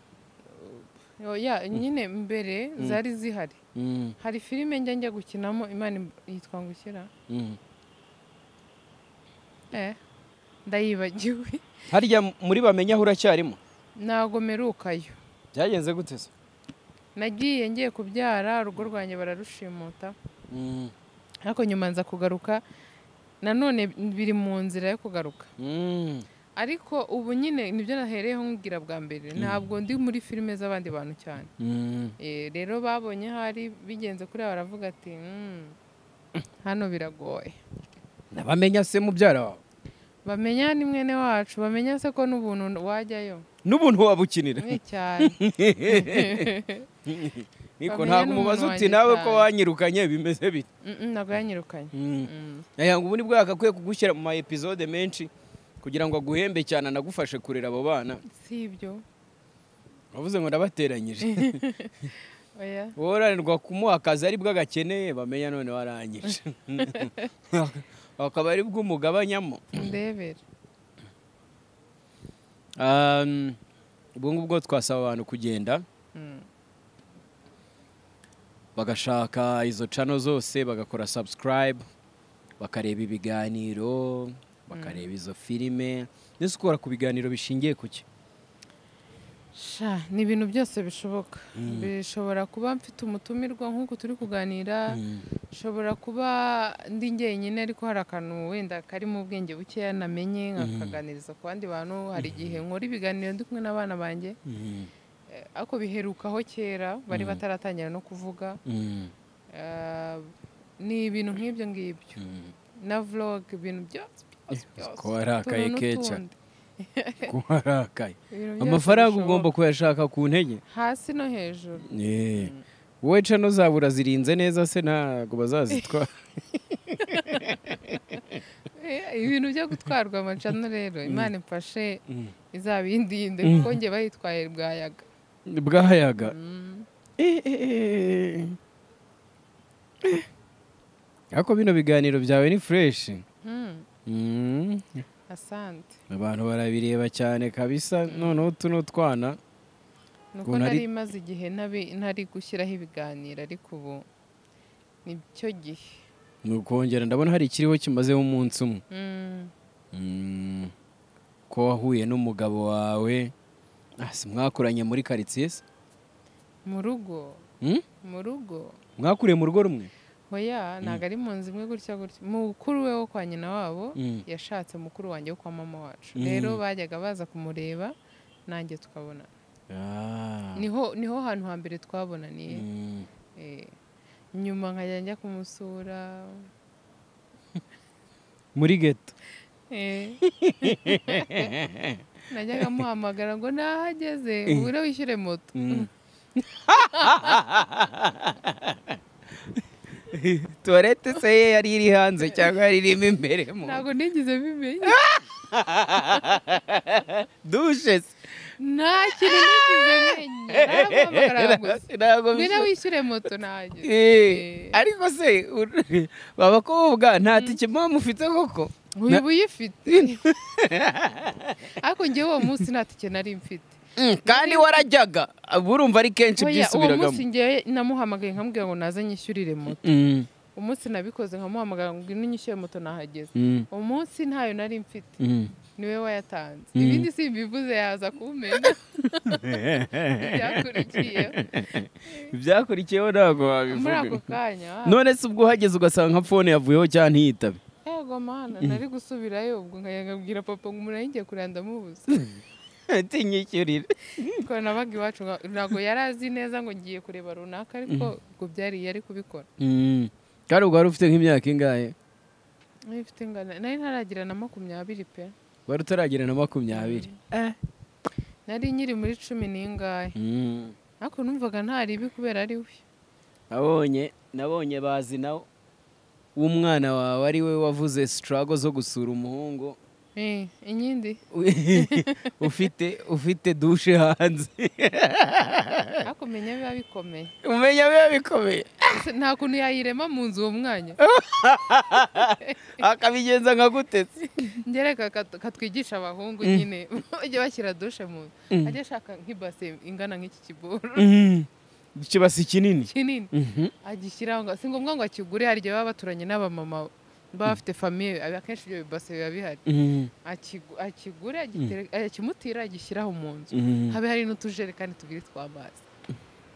mm. nyine mbere mm. zari zihari mm. hari filime njya njya gukinamo imana yitwa ngukira eh, ndayibagiwe [LAUGHS] harya muri bamenya aho uracyarimo ntabwo merukayo byagenze guteze nagiye ngiye kubyara urugo rwanjye bararushimuta ariko nyuma nza kugaruka nanone biri mu nzira yo kugaruka mm. ariko ubu nyine nibyo nahereyeho nkubwira bwa mbere mm. ntabwo ndi muri filime z'abandi bantu cyane mm. eh, rero babonye hari bigenze kuriya baravuga ati hano biragoye nabamenya se mubyara wawe bamenya ni mwene wacu bamenya se ko n'ubuntu wajyayo n'ubuntu wabukinira cyane [LAUGHS] niko ntabwo umubaza uti nawe ko wanyirukanye bimeze bite ntabwo yanyirukanye ngo mm. mm. eh, eh, ubu ni bwo yagakwiye kugushyira mu ma episode menshi kugira ngo aguhembe cyane anagufashe kurera abo bana si ibyo wavuze ngo ndabateranyije [LAUGHS] woranirwa kumuha akazi ari agakeneye bamenya none waranyije [LAUGHS] akaba ari bwo umugabanyamo ndebera ubwo ngubwo twasaba abantu kugenda bagashaka izo cano zose bagakora subscribe bakareba ibiganiro bakareba mm. izo filime ndetse ukora ku biganiro bishingiye ku cyo ni ibintu byose bishoboka mm. bishobora kuba mfite umutumirwa nk'uko turi kuganira bishobora mm. kuba ndi njyenyine ariko hari akantu wenda karimo ubwenge bukeya namenye nkakaganiriza ku bandi bantu hari igihe nkora ibiganiro ndi kumwe n'abana banjye ariko biherukaho kera bari mm. bataratangira no kuvuga mm. eh, ni ibintu nk'ibyo ngibyo mm. na vlogi ibintu byose byose byose warakaye keca [LAUGHS] warakaye [LAUGHS] amafaranga ugomba kuyashaka ku ntege hasi no hejuru wowe cano zabura zirinze neza se ntabwo bazazitwara [LAUGHS] eh, ibintu byo gutwarwa amacano rero imana imfashe izabindinde kuko njye bayitwaye bwayaga bwahayaga mm. eh, eh, eh, ariko bino biganiro byawe ni fureshi hmm. mm. abantu barabireba cyane kabisa hmm. noneho tuno twana nuko nari imaze igihe ntari gushyiraho ibiganiro ariko ubu ni cyo gihe ni ukongera ndabona hari ikiriho kimazeho umunsi umwe hmm. mm. ko wahuye n'umugabo wawe Ah, mwakuranye muri karitsiye se mu rugo hmm? mu rugo mwakuriye mu rugo rumwe hoya ntabwo ari mu nzu imwe gutya gutya mukuru we wo kwa nyina wabo hmm. yashatse mukuru wanjye wo kwa mama wacu hmm. rero bajyaga baza kumureba nanjye tukabona ah. niho hantu hambere twabonaniye eh, nyuma nkajya njya kumusura muri geto eh. [LAUGHS] najyaga amuhamagara ngo nahageze eh. ubure wishyure moto mm. [LAUGHS] [LAUGHS] tuwarete se ye yari iri hanze cyangwa yari irimo imbere ntabwo nigeze bimenya [LAUGHS] dushe se nta kintu nigeze menya ntabwo wishyure moto ntago eh, ariko se baba ko nta tike muba mm. mufite koko uba uyifite [LAUGHS] ariko ngewe uwo munsi nta tike nari mfite mm, kandi warajyaga burumva ari kenshi byisubiragamo uwo munsi ngewe namuhamagaye nkamubwira ngo naze nyishyurire moto mm. umunsi nabikoze nkamuhamagara ngo ngwino unyishyure moto nahageze mm. umunsi ntayo nari mfite niwe wayatanze ibindi si ibivuze yaza kumena [LAUGHS] ibyakurikiyeho ibyakurikiyeho ntabwo wabivuga muri ako kanya ah. none si ubwo uhageze ugasanga nka fone yavuyeho cyangwa ntiyitabe mana mm. nari gusubirayo ubwo nkabwira papa ngo umuriro ngiye kureba ndamubuze ko nabaga iwacu ntabwo yari azi neza ngo ngiye kureba runaka ariko mm. ngo byari yari kubikora mm. kandi ubwo wari ufite nk'imyaka ingahe nari ntaragira na makumyabiri pe wari utaragira na makumyabiri eh. nari nyiri muri cumi n'ingahe ariko numvaga ntaribi kubera ari we nabonye nabonye bazi nawe w'umwana wawe ari we wavuze sitarago zo gusura umuhungu eh, inyindi [LAUGHS] ufite ufite dushe hanze ariko [LAUGHS] umenya biba bikomeye umenya biba bikomeye [LAUGHS] nta kuntu yayirema mu nzu uwo mwanya akabigenza nka gutetse ngereka katwigisha abahungu mm. nyine bajya bashyira dushe mu nzu mm. ajya ashaka nk'ibase ingana nk'iki kiburu mm. ikibasi kinini kinini mhm. agishyiraho si ngombwa ngo akigure hari igihe baba baturanye n'abamama baba bafite famiye akenshi ibyo bibase biba bihari mhm. akigure mhm. eh, akimutira agishyiraho mu nzu habe hari n'utujerekani tubiri tw'amazi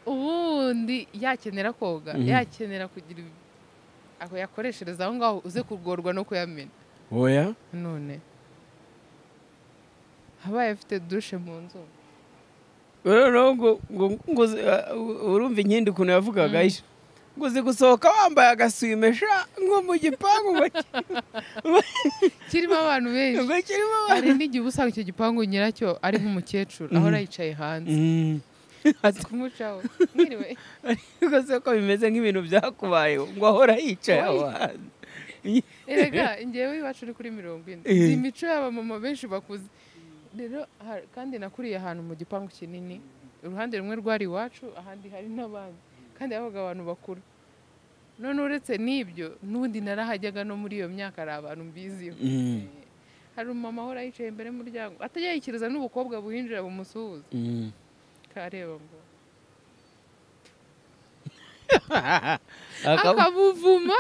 ubundi yakenera koga yakenera kugira yakoreshereza aho ngaho uze kugorwa no kuyamena oya none habaye afite dushe mu nzu Uh, urumva inkindi ukuntu yavugaga mm. ngo uzi gusohoka wambaye agasume sha nko mu gipangu [LAUGHS] kirimo abantu benshi hari n'igihe uba usanga icyo gipangu nyiracyo ari nk'umukecuru mm. ahora yicaye hanze mm. [LAUGHS] kumucaho [LAUGHS] rwose ko bimeze nk'ibintu byakubaye ngo ahora yicaye aho erega ingewe iwacu uri kuri mirongo ine eh. ni imico y'abamama benshi bakuze rero kandi nakuriye ahantu mu gipangu kinini uruhande rumwe rwari iwacu ahandi hari n'abandi kandi abaga abantu bakuru none uretse n'ibyo n'ubundi narahajyaga no muri iyo myaka hari abantu mbiziho mm. hari umumama ahora yicaye imbere y'umuryango atajyayikiriza n'ubukobwa buhinjira bumusuhuza mm. kareba ngo [LAUGHS] akabuvuma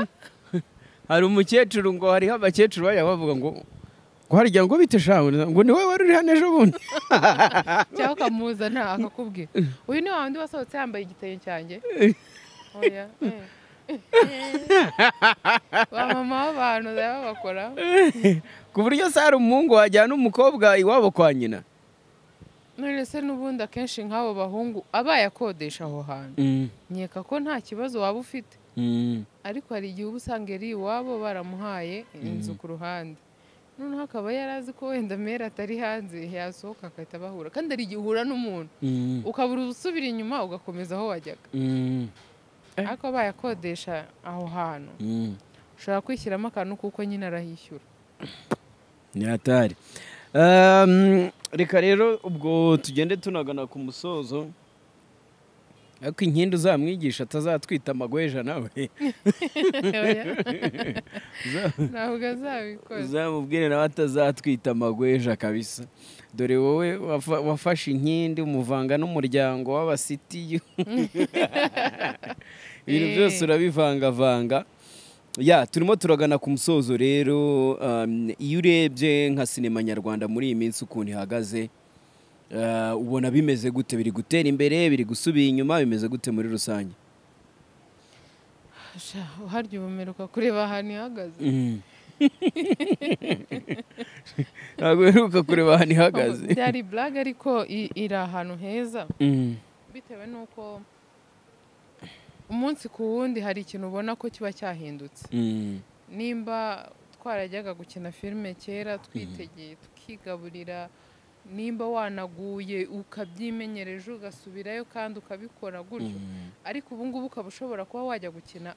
[LAUGHS] hari umukecuru ngo hariho abakecuru bajya bavuga ngo harya ngo bite shawe ngo ni wowe wari uri hano ejo bundi [LAUGHS] cyangwa ukamuzana akakubwira uyu ni wa wundi wasohotse yambaye igitenge cyanjye ba [LAUGHS] oh, eh. mama w'abantu rero bakora ku buryo sare umuhungu wajyana umukobwa iwabo kwa nyina none se n'ubundi akenshi nk'abo bahungu abaye akodesha aho hantu mm. nkeka ko nta kibazo waba ufite mm. ariko hari igihe uba usanga yari iwabo baramuhaye inzu ku ruhande noneho akaba azi ko wenda mera atari hanze yasohoka agahita bahura kandi hari igihe uhura n'umuntu mm. ukabura usubira inyuma ugakomeza aho wajyaga mm. eh. ariko bayakodesha aho hantu mm. ushobora kwishyiramo akantu kuko nyine arahishyura nyiratari reka rero ubwo tugende tunagana ku musozo ariko inkindi uzamwigisha atazatwita amagweja nawe [LAUGHS] ntabwo azabikora uzamubwire nawe atazatwita amagweja kabisa dore wowe wafashe inkindi umuvanga n'umuryango w'abasitiyu [LAUGHS] ibintu eh. byose urabivangavanga ya turimo turagana ku musozo rero um, iyo urebye nka sinema nyarwanda muri iyi minsi ukuntu ihagaze Eh, ubona bimeze gute biri gutera imbere biri gusubira inyuma bimeze gute muri rusange uharya ubumeruka ukakureba ahantu ihagaze mm. ntabwo uheruka kureba ahantu ihagaze byari blague ariko iri ahantu heza mm. bitewe n'uko umunsi ku wundi hari ikintu ubona ko kiba cyahindutse mm. nimba twarajyaga gukina filime kera twitegeye tukigaburira nimba wanaguye ukabyimenyereje ugasubirayo kandi ukabikora gutyo mm. ariko ubu ngubu ukaba ushobora kuba wajya gukina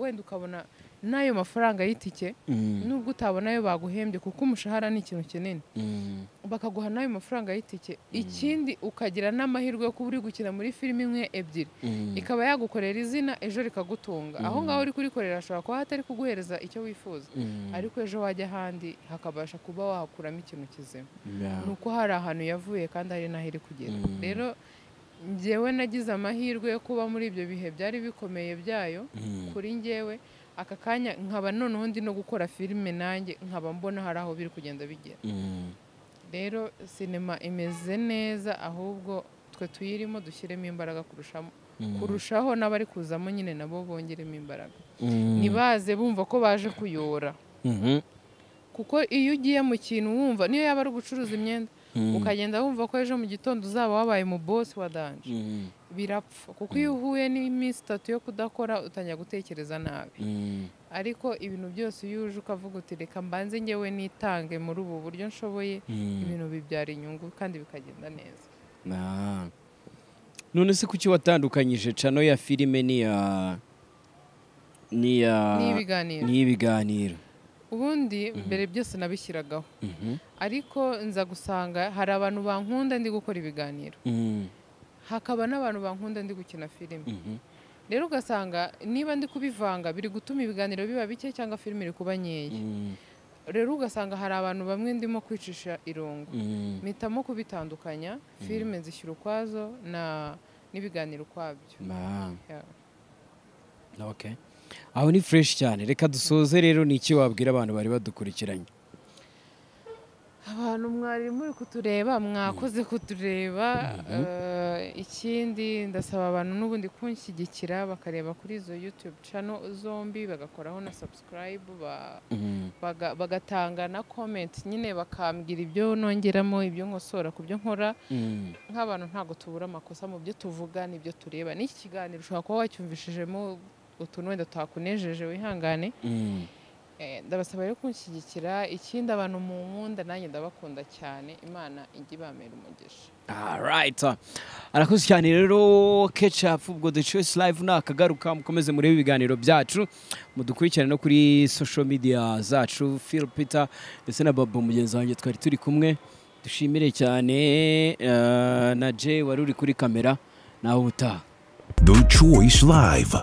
wenda ukabona n'ayo mafaranga y'itike mm. nubwo utabona ayo baguhembye kuko umushahara ni ikintu kinini mm. bakaguha n'ayo mafaranga y'itike mm. ikindi ukagira n'amahirwe yo kuba uri gukina muri filime imwe ebyiri ikaba yagukorera izina ejo rikagutunga aho ngaho uri kurikorera hashobora kuba hatari kuguhereza icyo wifuza ariko ejo wajya ahandi hakabasha kuba wahakuramo ikintu kizima ni uko hari ahantu yavuye kandi hari n'aho iri kugera rero ngewe nagize amahirwe yo kuba muri ibyo bihe byari bikomeye byayo kuri njyewe, aka kanya nkaba noneho ndi no gukora filime nanjye nkaba mbona hari aho biri kugenda bigera mm. rero sinema imeze neza ahubwo twe tuyirimo dushyiremo imbaraga kurushamo mm. kurushaho n'abari kuzamo nyine nabo bongeremo imbaraga mm. ntibaze bumva ko baje kuyora mm-hmm. kuko iyo ugiye mu kintu wumva niyo yaba ari ugucuruza imyenda ukagenda wumva ko ejo mu gitondo uzaba wabaye mu bosi wa danje mm-hmm. birapfa kuko hmm. iyo uhuye n'iminsi itatu yo kudakora utangira gutekereza nabi hmm. ariko ibintu byose iyo uje ukavuga uti reka mbanze ngewe nitange muri ubu buryo nshoboye hmm. ibintu bibyara inyungu kandi bikagenda neza none se kuki watandukanyije cano ya filime n'iya n'ibiganiro ubundi mhm. mbere byose nabishyiragaho mhm. ariko nza gusanga hari abantu bankunda ndi gukora ibiganiro mhm. hakaba n'abantu bankunda ndi gukina filime mhm. rero ugasanga niba ndi kubivanga biri gutuma ibiganiro biba bike cyangwa filime iri kuba nkeya mhm. rero ugasanga hari abantu bamwe ndimo kwicisha irongo mhm. mpitamo kubitandukanya filime zishyira ukwazo n'ibiganiro ukwabyo aho ni fureshi cyane reka dusoze rero ni iki wabwira abantu bari badukurikiranye abantu mwari muri kutureba mwakoze mm. kutureba mm-hmm. eh, ikindi ndasaba abantu n'ubundi kunshyigikira bakareba kuri izo yutube cano zombi bagakoraho na sabusikarayibu mm-hmm. bagatanga na komenti nyine bakambwira ibyo nongeramo ibyo nkosora ku byo nkora mm. nk'abantu ntabwo tubura amakosa mu byo tuvuga n'ibyo tureba n'iki kiganiro ushobora kuba wacyumvishijemo utuntu wenda twakunejeje wihangane mm. Eh, ndabasaba rero kunshyigikira ikindi abantu mu nkunda nanjye ndabakunda cyane imana ijya ibamera umugisha arakoze cyane rero kecapu ubwo the choice live nakagaruka mukomeze murebe ibiganiro byacu mudukurikirane no kuri social media zacu phil peter ndetse na babo mugenzi wanjye twari turi kumwe dushimire cyane eh, na jay wari uri kuri kamera nawe utaha the live